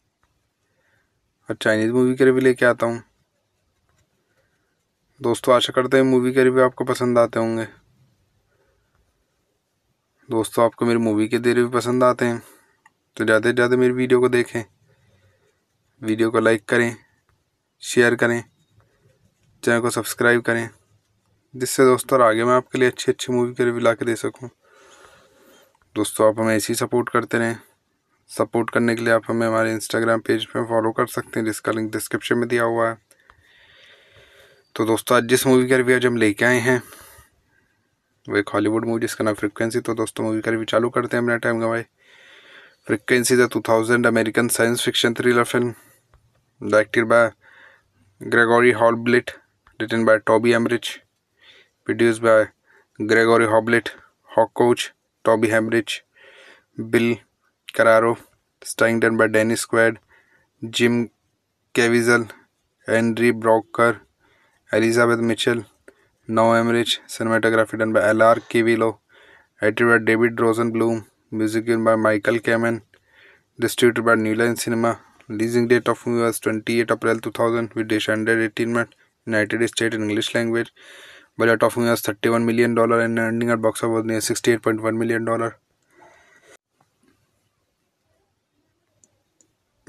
और Chinese movie के review लेके आता हूँ दोस्तों आशा करते हैं मूवी के रिव्यू आपको पसंद आते होंगे दोस्तों आपको मेरी मूवी के दे भी पसंद आते हैं तो ज़्यादा से ज़्यादा मेरी वीडियो को देखें वीडियो को लाइक करें शेयर करें चैनल को सब्सक्राइब करें जिससे दोस्तों और आगे मैं आपके लिए अच्छी अच्छी मूवी के रिव्यू ला के दे सकूँ दोस्तों आप हमें ऐसे ही सपोर्ट करते रहें सपोर्ट करने के लिए आप हमें हमारे इंस्टाग्राम पेज पे फॉलो कर सकते हैं जिसका लिंक डिस्क्रिप्शन में दिया हुआ है तो दोस्तों आज जिस मूवी का रिव्यू आज हम लेके आए हैं वो एक हॉलीवुड मूवी जिसका नाम फ्रिक्वेंसी तो दोस्तों मूवी का रिव्यू चालू करते हैं अपना टाइम गवाए frequency the two thousand American science fiction thriller film directed by Gregory Hoblit written by Toby Emmerich produce by Gregory Hawk coach Toby Emmerich Bill Carraro, Stington by Dennis Quaid, Jim Caviezel, Henry Brocker, Elizabeth Mitchell, Now Emmerich, cinematography done by L.R. Kivillo, edited by David Rosenblum, music by Michael Kamen, distributed by New Line Cinema, releasing date of movie was 28 April 2000 with descended 18 month United States in English language. Budget of movie was 31 million dollar and ending at box office was near 68.1 million dollar.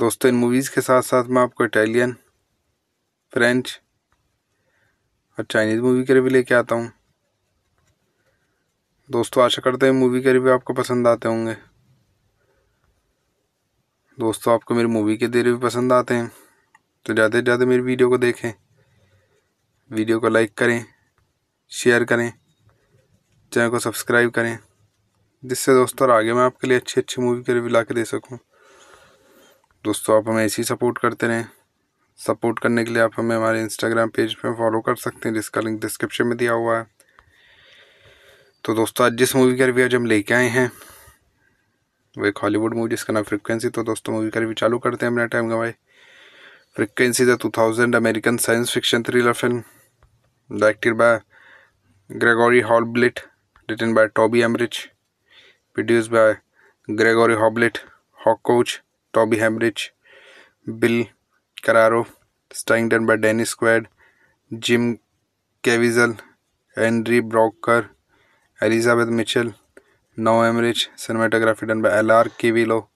दोस्तों इन movies के साथ साथ मैं आपको Italian French और Chinese movie के review लेके आता हूँ दोस्तों आशा करते हैं मूवी के रिव्यू आपको पसंद आते होंगे दोस्तों आपको मेरी मूवी के देर भी पसंद आते हैं तो ज़्यादा से ज़्यादा मेरी वीडियो को देखें वीडियो को लाइक करें शेयर करें चैनल को सब्सक्राइब करें जिससे दोस्तों और आगे मैं आपके लिए अच्छी अच्छी मूवी के रिव्यू ला के दे सकूँ दोस्तों आप हमें ऐसी सपोर्ट करते रहें सपोर्ट करने के लिए आप हमें हमारे इंस्टाग्राम पेज पे फॉलो कर सकते हैं जिसका लिंक डिस्क्रिप्शन में दिया हुआ है तो दोस्तों आज जिस मूवी का रिव्यू आज हम लेके आए हैं वो एक हॉलीवुड मूवी जिसका नाम फ्रिक्वेंसी तो दोस्तों मूवी का रिव्यू चालू करते हैं अपना टाइम गवाए frequency the two thousand American science fiction thriller film directed by Gregory Hoblit written by Toby Emmerich produce by Gregory Hawk Koch Toby Hambridge, Bill Carraro, starring done by Dennis Quaid, Jim Caviezel, Henry Brocker, Elizabeth Mitchell, Now Emmerich, cinematography done by L.R. Kivilo,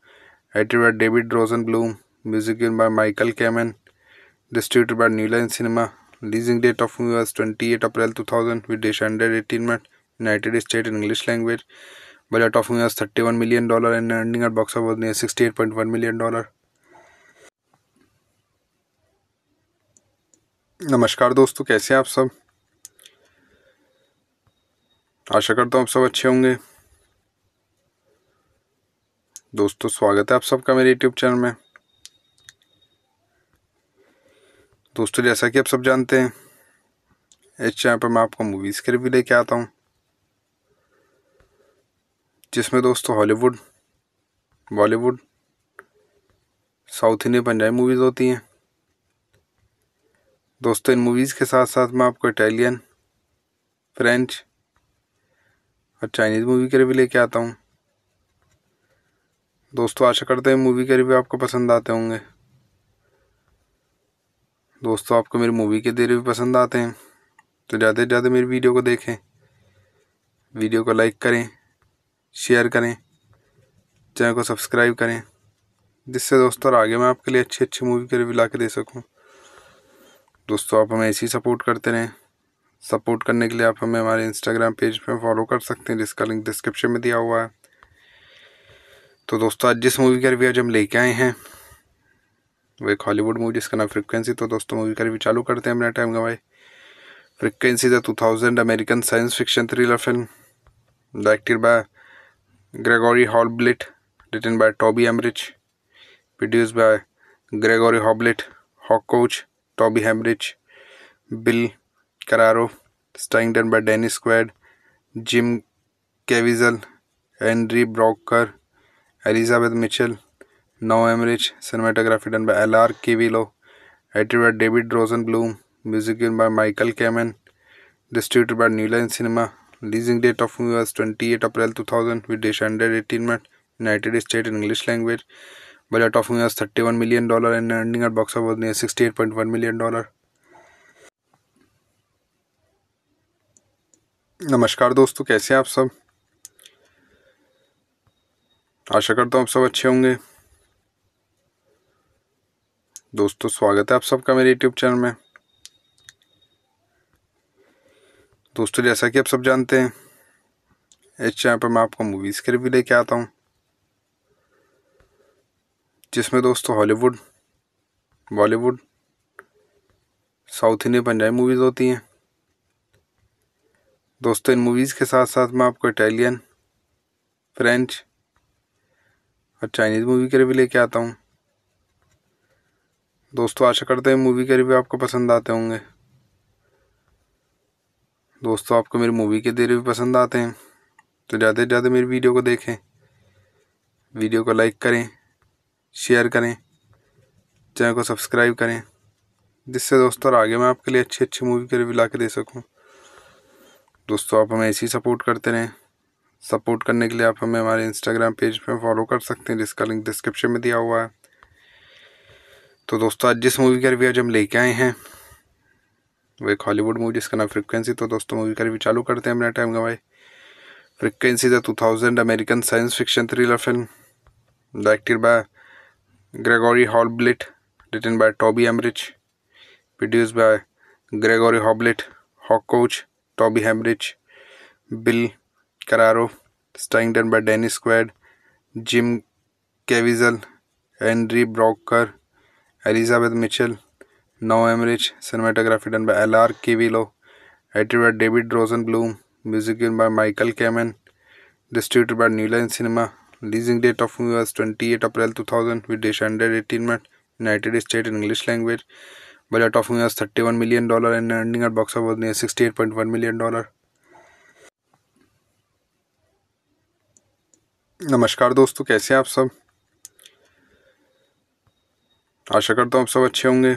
edited by David Rosenblum, music by Michael Kamen, distributed by New Line Cinema, releasing date of movie was 28 April 2000 with dish 18 United States in English language. Budget of US $31 million and ending at box office near $68.1 million. नमस्कार दोस्तों कैसे हैं आप सब आशा करता हूँ आप सब अच्छे होंगे दोस्तों स्वागत है आप सबका मेरे यूट्यूब चैनल में दोस्तों जैसा कि आप सब जानते हैं इस चैनल पर मैं आपको मूवीज़ के रिव्यू लेके आता हूँ जिसमें दोस्तों Hollywood Bollywood south Indian Punjabi movies होती हैं दोस्तों इन मूवीज़ के साथ साथ मैं आपको इटालियन फ्रेंच और चाइनीज़ मूवी के रिव्यू लेके आता हूँ दोस्तों आशा करते हैं मूवी के रिव्यू आपको पसंद आते होंगे दोस्तों आपको मेरी मूवी के देर भी पसंद आते हैं तो ज़्यादा से ज़्यादा मेरी वीडियो को देखें वीडियो को लाइक करें शेयर करें चैनल को सब्सक्राइब करें जिससे दोस्तों और आगे मैं आपके लिए अच्छी अच्छी मूवी के रिव्यू ला के दे सकूँ दोस्तों आप हमें ऐसे ही सपोर्ट करते रहें सपोर्ट करने के लिए आप हमें हमारे इंस्टाग्राम पेज पर फॉलो कर सकते हैं जिसका लिंक डिस्क्रिप्शन में दिया हुआ है तो दोस्तों आज जिस मूवी का रिव्यू आज हम लेके आए हैं वो एक हॉलीवुड मूवी जिसका नाम फ्रिक्वेंसी तो दोस्तों मूवी का रिव्यू चालू करते हैं अपना टाइम गवाए frequency the two thousand American science fiction thriller film directed by Gregory Hoblit, written by Toby Emmerich, produced by Gregory Hoblit, Hawk Coach, Toby Emmerich, Bill Carraro, done by Dennis Quaid, Jim Caviezel, Henry Brocker, Elizabeth Mitchell, Now Emmerich, cinematography done by L.R. Kivillo, edited by David Rosenblum, music by Michael Kamen, distributed by New Line Cinema, leasing date of US twenty eight April two thousand with dish hundred eighteen minute United State in English language budget of US thirty one million dollar in earning at box of sixty eight point one million dollar नमस्कार दोस्तों कैसे हैं आप सब आशा करता हूँ आप सब अच्छे होंगे दोस्तों स्वागत है आप सबका मेरे यूट्यूब चैनल में दोस्तों जैसा कि आप सब जानते हैं इस चैनल पर मैं आपको मूवीज़ के रिव्यू लेके आता हूँ जिसमें दोस्तों Hollywood Bollywood south Indian Punjabi movies होती हैं दोस्तों इन मूवीज़ के साथ साथ मैं आपको इटालियन फ्रेंच और चाइनीज़ मूवी के रिव्यू लेके आता हूँ दोस्तों आशा करते हैं मूवी के रिव्यू आपको पसंद आते होंगे दोस्तों आपको मेरी मूवी के देर भी पसंद आते हैं तो ज़्यादा से ज़्यादा मेरी वीडियो को देखें वीडियो को लाइक करें शेयर करें चैनल को सब्सक्राइब करें जिससे दोस्तों और आगे मैं आपके लिए अच्छी अच्छी मूवी के रिव्यू ला के दे सकूँ दोस्तों आप हमें ऐसे ही सपोर्ट करते रहें सपोर्ट करने के लिए आप हमें हमारे इंस्टाग्राम पेज पर पे फॉलो कर सकते हैं जिसका लिंक डिस्क्रिप्शन में दिया हुआ है तो दोस्तों आज जिस मूवी का रिव्यू आज हम लेके आए हैं वो एक हॉलीवुड मूवी जिसका नाम फ्रिक्वेंसी तो दोस्तों मूवी का रिव्यू चालू करते हैं अपना टाइम गवाए frequency the two thousand American science fiction thriller film directed by Gregory Hoblit written by Toby Emmerich produce by Gregory Hoblit Hawk Koch Toby Emmerich Bill Carraro स्टाइंगटन by Dennis Quaid Jim Caviezel Andre Braugher Elizabeth Mitchell Noah Emmerich cinematography done by Alar Kivilo edited by David रोजन Bloom music by Michael Kamen distribute by New Line Cinema releasing date of movie was twenty eight April two thousand with dish hundred eighteen mat United State in English language budget of movie was thirty one million dollar and ending at box of sixty eight point one million dollar नमस्कार दोस्तों कैसे हैं आप सब आशा करता हूँ आप सब अच्छे होंगे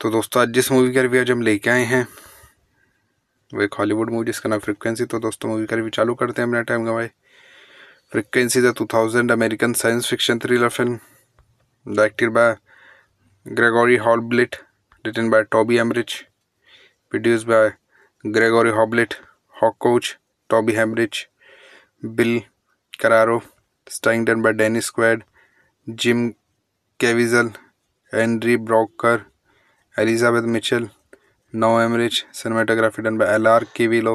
तो दोस्तों आज जिस मूवी का रिव्यू आज हम लेके आए हैं वो एक हॉलीवुड मूवी जिसका नाम फ्रिक्वेंसी तो दोस्तों मूवी का रिव्यू चालू करते हैं अपना टाइम गवाए frequency the two thousand American science fiction thriller film directed by Gregory Hoblit written by Toby Emmerich produce by Gregory Hoblit Hawk Koch Toby Emmerich Bill Carraro स्टाइंगडन by Dennis Quaid Jim Caviezel Andre Braugher Elizabeth Mitchell Noah Emmerich cinematography done by Alar Kivilo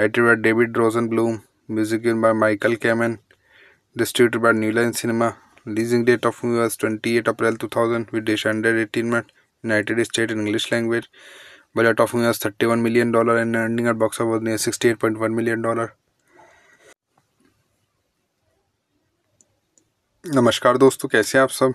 edited by David रोजन Bloom music by Michael Kamen distributed by New Line Cinema leasing date of movie was twenty eight April two thousand with dish hundred eighteen mat United State in English language budget of movie was thirty one million dollar and ending at box of sixty eight point one million dollar नमस्कार दोस्तों कैसे हैं आप सब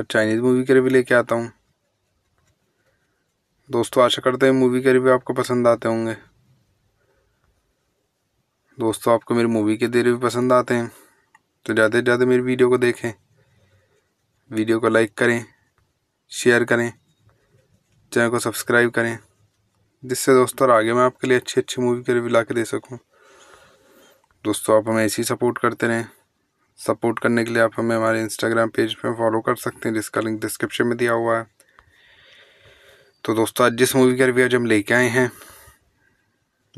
और Chinese movie के review लेके आता हूँ दोस्तों आशा करते हैं मूवी के रिव्यू आपको पसंद आते होंगे दोस्तों आपको मेरी मूवी के दे भी पसंद आते हैं तो ज़्यादा से ज़्यादा मेरी वीडियो को देखें वीडियो को लाइक करें शेयर करें चैनल को सब्सक्राइब करें जिससे दोस्तों और आगे मैं आपके लिए अच्छी अच्छी मूवी के रिव्यू ला के दे सकूँ दोस्तों आप हमें ऐसे ही सपोर्ट करते रहें सपोर्ट करने के लिए आप हमें हमारे इंस्टाग्राम पेज पे फॉलो कर सकते हैं जिसका लिंक डिस्क्रिप्शन में दिया हुआ है तो दोस्तों आज जिस मूवी का रिव्यू आज हम लेके आए हैं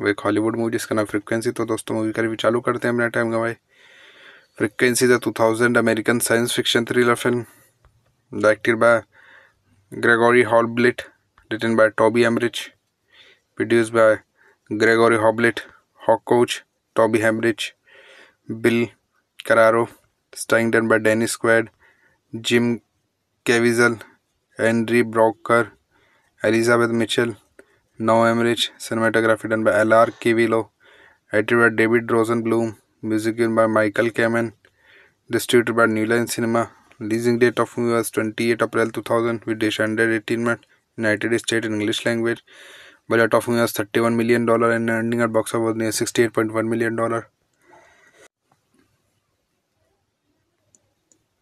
वो एक हॉलीवुड मूवी जिसका नाम फ्रिक्वेंसी तो दोस्तों मूवी का रिव्यू चालू करते हैं अपना टाइम गवाए frequency the two thousand American science fiction thriller film directed by Gregory Hoblit written by Toby Emmerich produce by Gregory Hawk coach Toby Emmerich Bill Carraro, Stington by Dennis Quaid, Jim Caviezel, Henry Brocker, Elizabeth Mitchell, Now Emmerich, cinematography done by L.R. Kivillo, edited by David Rosenblum, music given by Michael Kamen, distributed by New Line Cinema, releasing date of movie was 28 April 2000 with descended 18 month United States in English language. Budget of movie was 31 million dollar and ending at box office was near 68.1 million dollar.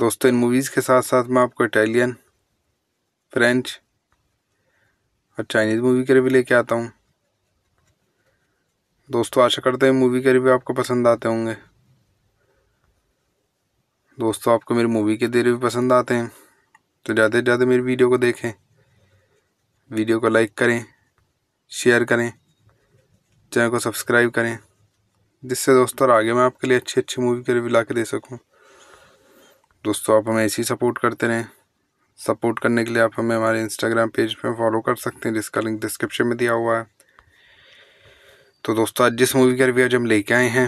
दोस्तों इन movies के साथ साथ मैं आपको Italian French और Chinese movie के review लेके आता हूँ दोस्तों आशा करते हैं मूवी के रिव्यू आपको पसंद आते होंगे दोस्तों आपको मेरी मूवी के देर भी पसंद आते हैं तो ज़्यादा से ज़्यादा मेरी वीडियो को देखें वीडियो को लाइक करें शेयर करें चैनल को सब्सक्राइब करें जिससे दोस्तों और आगे मैं आपके लिए अच्छी अच्छी मूवी के रिव्यू ला के दे सकूँ दोस्तों आप हमें ऐसी सपोर्ट करते रहें सपोर्ट करने के लिए आप हमें हमारे इंस्टाग्राम पेज पे फॉलो कर सकते हैं जिसका लिंक डिस्क्रिप्शन में दिया हुआ है तो दोस्तों आज जिस मूवी का रिव्यू आज हम लेके आए हैं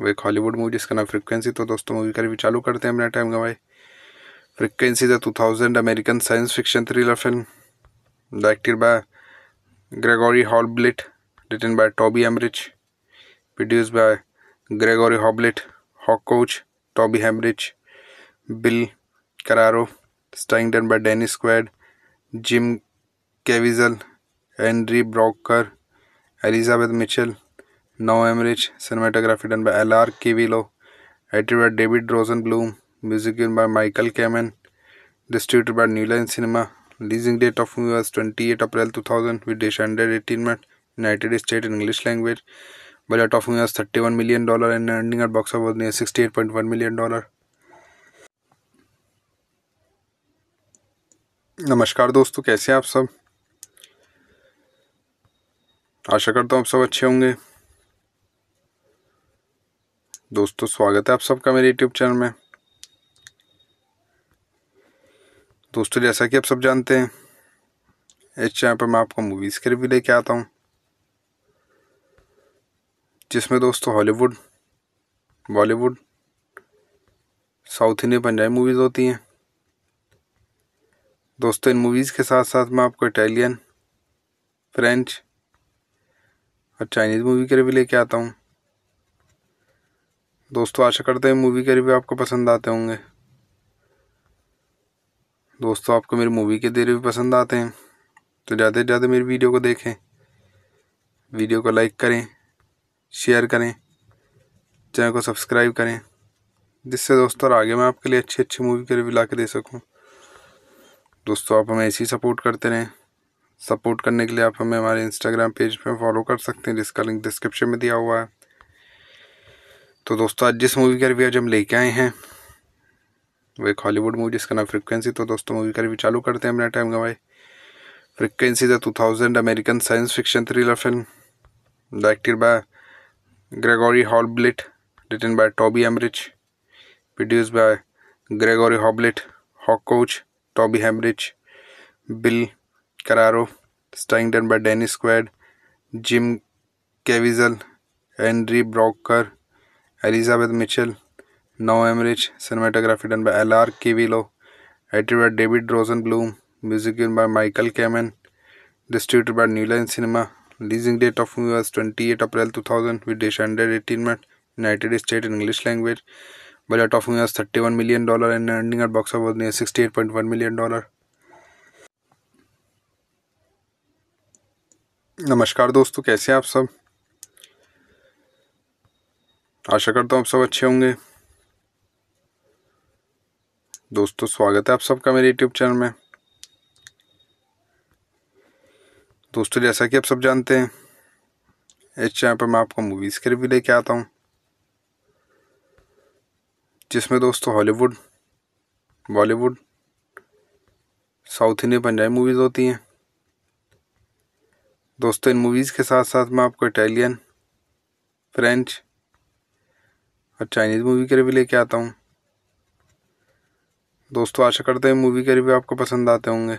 वो एक हॉलीवुड मूवी जिसका नाम फ्रिक्वेंसी तो दोस्तों मूवी का रिव्यू चालू करते हैं अपना टाइम गवाए frequency the two thousand American science fiction thriller film directed by Gregory Hoblit written by Toby Emmerich produce by Gregory Hawk coach Toby Emmerich Bill Carraro starring done by Dennis Quaid Jim Caviezel Andre Braugher Elizabeth Mitchell Noah Emmerich cinematography done by Alar Kivilo edited by David रोजन Bloom music by Michael Kamen distributed by New Line Cinema leasing date of movie twenty eight April two thousand with dish hundred eighteen mat United State in English language thirty one million dollar and dollar at box of sixty eight point one million dollar नमस्कार दोस्तों कैसे हैं आप सब आशा करता हूँ आप सब अच्छे होंगे दोस्तों स्वागत है आप सबका मेरे यूट्यूब चैनल में दोस्तों जैसा कि आप सब जानते हैं इस चैनल पर मैं आपको मूवीज़ के रिव्यू लेके आता हूँ जिसमें दोस्तों Hollywood Bollywood south Indian Punjabi movies होती हैं दोस्तों इन मूवीज़ के साथ साथ मैं आपको इटालियन फ्रेंच और चाइनीज़ मूवी के रिव्यू लेके आता हूँ दोस्तों आशा करते हैं मूवी के रिव्यू आपको पसंद आते होंगे दोस्तों आपको मेरी मूवी के देर भी पसंद आते हैं तो ज़्यादा से ज़्यादा मेरी वीडियो को देखें वीडियो को लाइक करें शेयर करें चैनल को सब्सक्राइब करें जिससे दोस्तों और आगे मैं आपके लिए अच्छी अच्छी मूवी के रिव्यू ला के दे सकूँ दोस्तों आप हमें ऐसे ही सपोर्ट करते रहें सपोर्ट करने के लिए आप हमें हमारे इंस्टाग्राम पेज पर पे फॉलो कर सकते हैं जिसका लिंक डिस्क्रिप्शन में दिया हुआ है तो दोस्तों आज जिस मूवी का रिव्यू आज हम लेके आए हैं वो एक हॉलीवुड मूवी जिसका नाम फ्रिक्वेंसी तो दोस्तों मूवी का रिव्यू चालू करते हैं अपना टाइम गवाए frequency the two thousand American science fiction thriller film directed by Gregory Hoblit, written by Toby Emmerich, produced by Gregory Hoblit, Hawk Coach, Toby Emmerich, Bill Carraro, done by Dennis Quaid, Jim Caviezel, Henry Brocker, Elizabeth Mitchell, Now Emmerich, cinematography done by L.R. Kivilo, edited by David Rosenblum, music by Michael Kamen, distributed by New Line Cinema, leasing date of US twenty eight April two thousand with dish hundred eighteen minute United State in English language budget of US thirty one million dollar in earning at box of sixty eight point one million dollar नमस्कार दोस्तों कैसे हैं आप सब आशा करता हूँ आप सब अच्छे होंगे दोस्तों स्वागत है आप सबका मेरे यूट्यूब चैनल में दोस्तों जैसा कि आप सब जानते हैं इस चैनल पर मैं आपको मूवीज़ के रिव्यू लेके आता हूँ जिसमें दोस्तों Hollywood Bollywood south Indian Punjabi movies होती हैं दोस्तों इन मूवीज़ के साथ साथ मैं आपको इटालियन फ्रेंच और चाइनीज़ मूवी के रिव्यू लेके आता हूँ दोस्तों आशा करते हैं मूवी के रिव्यू आपको पसंद आते होंगे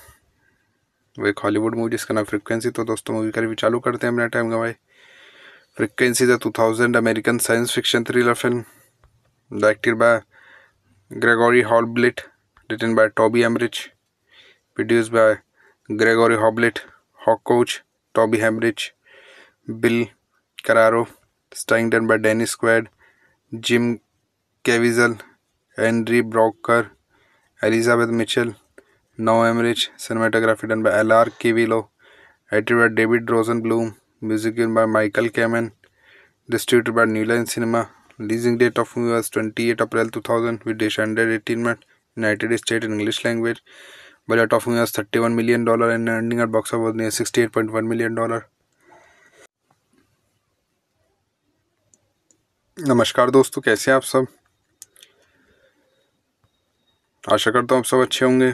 वो एक हॉलीवुड मूवी जिसका नाम फ्रिक्वेंसी तो दोस्तों मूवी का रिव्यू चालू करते हैं अपना टाइम गवाए frequency the two thousand American science fiction thriller film directed by Gregory Hoblit written by Toby Emmerich produce by Gregory Hoblit Hawk Koch Toby Emmerich Bill Carraro स्टाइंगडन by Dennis Quaid Jim Caviezel Andre Braugher Elizabeth Mitchell Noah Emmerich cinematography done by Alar Kivilo edited by David रोजन Bloom music by Michael Kamen distributed by New Line Cinema leasing date of movie was twenty eight April two thousand with dish hundred eighteen mat United State in English language budget of movie was thirty one million dollar and ending at box of sixty eight point one million dollar नमस्कार दोस्तों कैसे हैं आप सब आशा करता हूँ आप सब अच्छे होंगे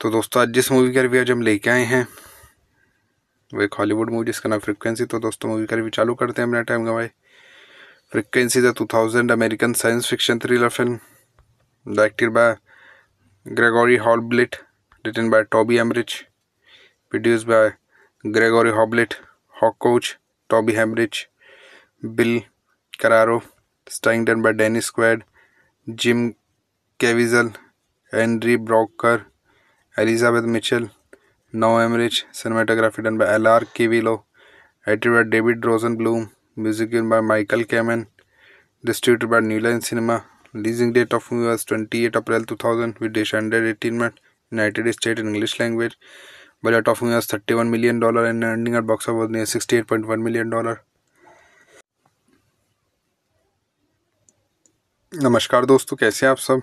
तो दोस्तों आज जिस मूवी का रिव्यू आज हम लेके आए हैं वो एक हॉलीवुड मूवी जिसका नाम फ्रिक्वेंसी तो दोस्तों मूवी का रिव्यू चालू करते हैं अपना टाइम गवाए frequency the two thousand American science fiction thriller film directed by Gregory Hoblit written by Toby Emmerich produce by Gregory Hoblit Hawk Koch Toby Emmerich Bill Carraro स्टाइंगडन by Dennis Quaid Jim Caviezel Andre Braugher Elizabeth Mitchell Noah Emmerich cinematography done by Alar Kivilo edited by David रोजन Bloom music by Michael Kamen distributed by New Line Cinema leasing date of movie was twenty April two thousand with dish hundred eighteen mat United State in English language budget of movie was thirty one million dollar and ending at box of sixty eight point one million dollar नमस्कार दोस्तों कैसे हैं आप सब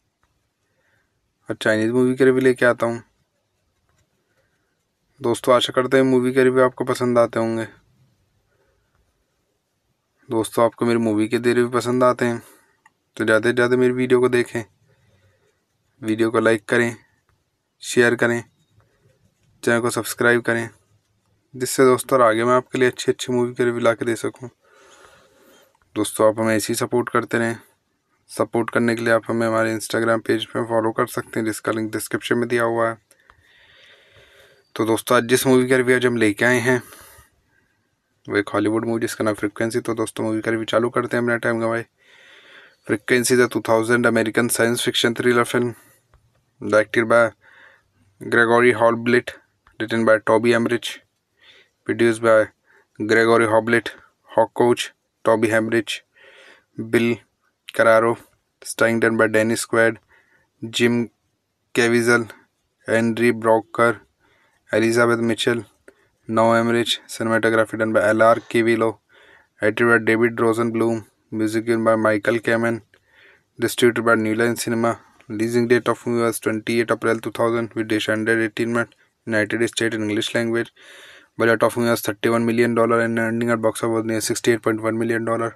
और Chinese movie के review लेके आता हूँ दोस्तों आशा करते हैं मूवी के रिव्यू आपको पसंद आते होंगे दोस्तों आपको मेरी मूवी के दे भी पसंद आते हैं तो ज़्यादा से ज़्यादा मेरी वीडियो को देखें वीडियो को लाइक करें शेयर करें चैनल को सब्सक्राइब करें जिससे दोस्तों और आगे मैं आपके लिए अच्छी अच्छी मूवी के रिव्यू ला के दे सकूँ दोस्तों आप हमें ऐसे ही सपोर्ट करते रहें सपोर्ट करने के लिए आप हमें हमारे इंस्टाग्राम पेज पे फॉलो कर सकते हैं जिसका लिंक डिस्क्रिप्शन में दिया हुआ है तो दोस्तों आज जिस मूवी का रिव्यू आज हम लेके आए हैं वो एक हॉलीवुड मूवी जिसका नाम फ्रिक्वेंसी तो दोस्तों मूवी का रिव्यू चालू करते हैं अपना टाइम गवाए frequency the two thousand American science fiction thriller film directed by Gregory Hoblit written by Toby Emmerich produce by Gregory Hawk coach Toby Emmerich Bill Carraro, Stington by Dennis Quaid, Jim Caviezel, Henry Brocker, Elizabeth Mitchell, Now Emmerich, cinematography done by L.R. Kivillo, edited by David Rosenblum, music by Michael Kamen, distributed by New Line Cinema, releasing date of movie was 28 April 2000 with descended 18 month United States in English language. Budget of movie was 31 million dollar and ending at box office was near 68.1 million dollar.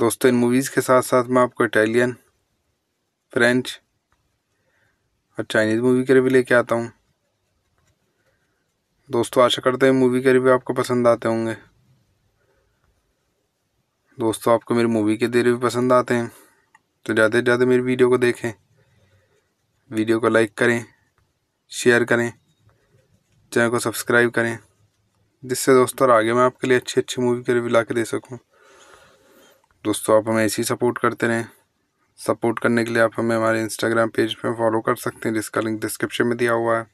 दोस्तों इन movies के साथ साथ मैं आपको Italian French और Chinese movie के review लेके आता हूँ दोस्तों आशा करते हैं मूवी के रिव्यू आपको पसंद आते होंगे दोस्तों आपको मेरी मूवी के देर भी पसंद आते हैं तो ज़्यादा से ज़्यादा मेरी वीडियो को देखें वीडियो को लाइक करें शेयर करें चैनल को सब्सक्राइब करें जिससे दोस्तों और आगे मैं आपके लिए अच्छी अच्छी मूवी के रिव्यू ला के दे सकूँ दोस्तों आप हमें ऐसे सपोर्ट करते रहें सपोर्ट करने के लिए आप हमें हमारे इंस्टाग्राम पेज पे फॉलो कर सकते हैं जिसका लिंक डिस्क्रिप्शन में दिया हुआ है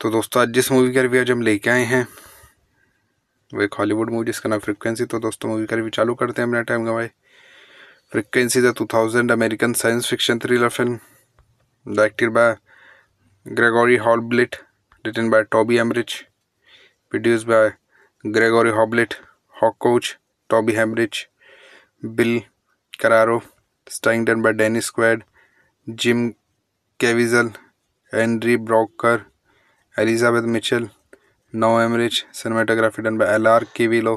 तो दोस्तों आज जिस मूवी का रिव्यू आज हम लेके आए हैं वो एक हॉलीवुड मूवी जिसका नाम फ्रिक्वेंसी तो दोस्तों मूवी का रिव्यू चालू करते हैं अपना टाइम गवाए frequency the two thousand American science fiction thriller film directed by Gregory Hoblit written by Toby Emmerich produce by Gregory Hawk coach Toby Emmerich Bill Carraro starring done by Dennis Quaid Jim Caviezel Andre Braugher Elizabeth Mitchell Noah Emmerich cinematography done by Alar Kivilo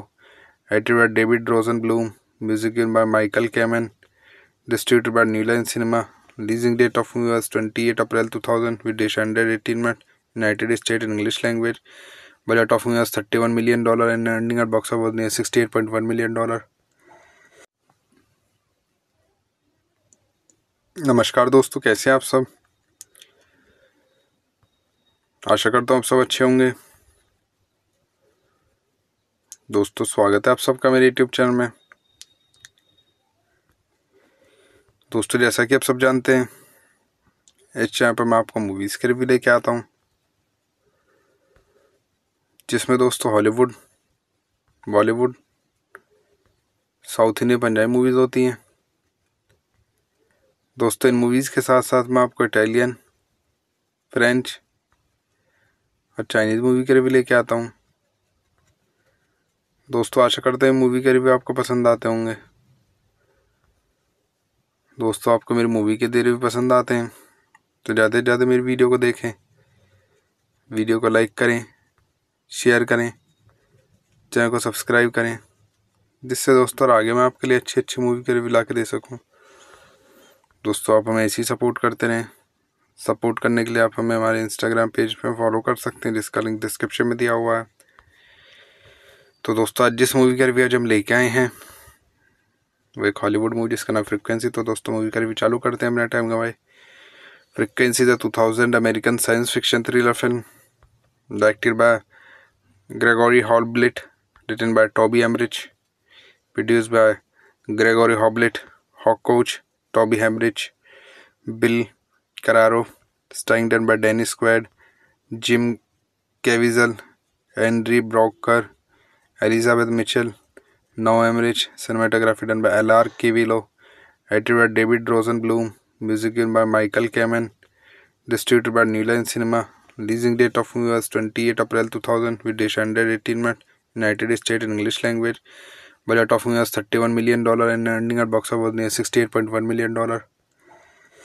edited by David रोजन Bloom music by Michael Kamen distributed by New Line Cinema leasing date of movie twenty eight April two thousand with dish hundred eighteen met United State in English language million dollar and ending at box of sixty eight point one million dollar नमस्कार दोस्तों कैसे हैं आप सब आशा करता हूँ आप सब अच्छे होंगे दोस्तों स्वागत है आप सबका मेरे यूट्यूब चैनल में दोस्तों जैसा कि आप सब जानते हैं इस चैनल पर मैं आपको मूवीज़ के रिव्यू लेके आता हूँ जिसमें दोस्तों Hollywood Bollywood south Indian Punjabi movies होती हैं दोस्तों इन मूवीज़ के साथ साथ मैं आपको इटालियन फ्रेंच और चाइनीज़ मूवी के रिव्यू लेके आता हूँ दोस्तों आशा करते हैं मूवी के रिव्यू आपको पसंद आते होंगे दोस्तों आपको मेरी मूवी के देर भी पसंद आते हैं तो ज़्यादा से ज़्यादा मेरी वीडियो को देखें वीडियो को लाइक करें शेयर करें चैनल को सब्सक्राइब करें जिससे दोस्तों और आगे मैं आपके लिए अच्छी अच्छी मूवी के रिव्यू ला के दे सकूँ दोस्तों आप हमें ऐसे ही सपोर्ट करते रहें सपोर्ट करने के लिए आप हमें हमारे इंस्टाग्राम पेज पर फॉलो कर सकते हैं जिसका लिंक डिस्क्रिप्शन में दिया हुआ है तो दोस्तों आज जिस मूवी का रिव्यू आज हम लेके आए हैं वो एक हॉलीवुड मूवी जिसका नाम फ्रिक्वेंसी तो दोस्तों मूवी का रिव्यू चालू करते हैं अपना टाइम गवाए frequency the two thousand American science fiction thriller film directed by Gregory Hoblit, written by Toby Emmerich, produced by Gregory Hoblit, Hawk Coach, Toby Emmerich, Bill Carraro, done by Dennis Quaid, Jim Caviezel, Henry Brocker, Elizabeth Mitchell, Now Emmerich, cinematography done by L.R. Kivilo, edited by David Rosenblum, music by Michael Kamen, distributed by New Line Cinema, Leasing date of movie was 28 April 2000 with standard 18 months United States in English language. Budget of movie was 31 million dollar and ending at box office was near 68.1 million dollar.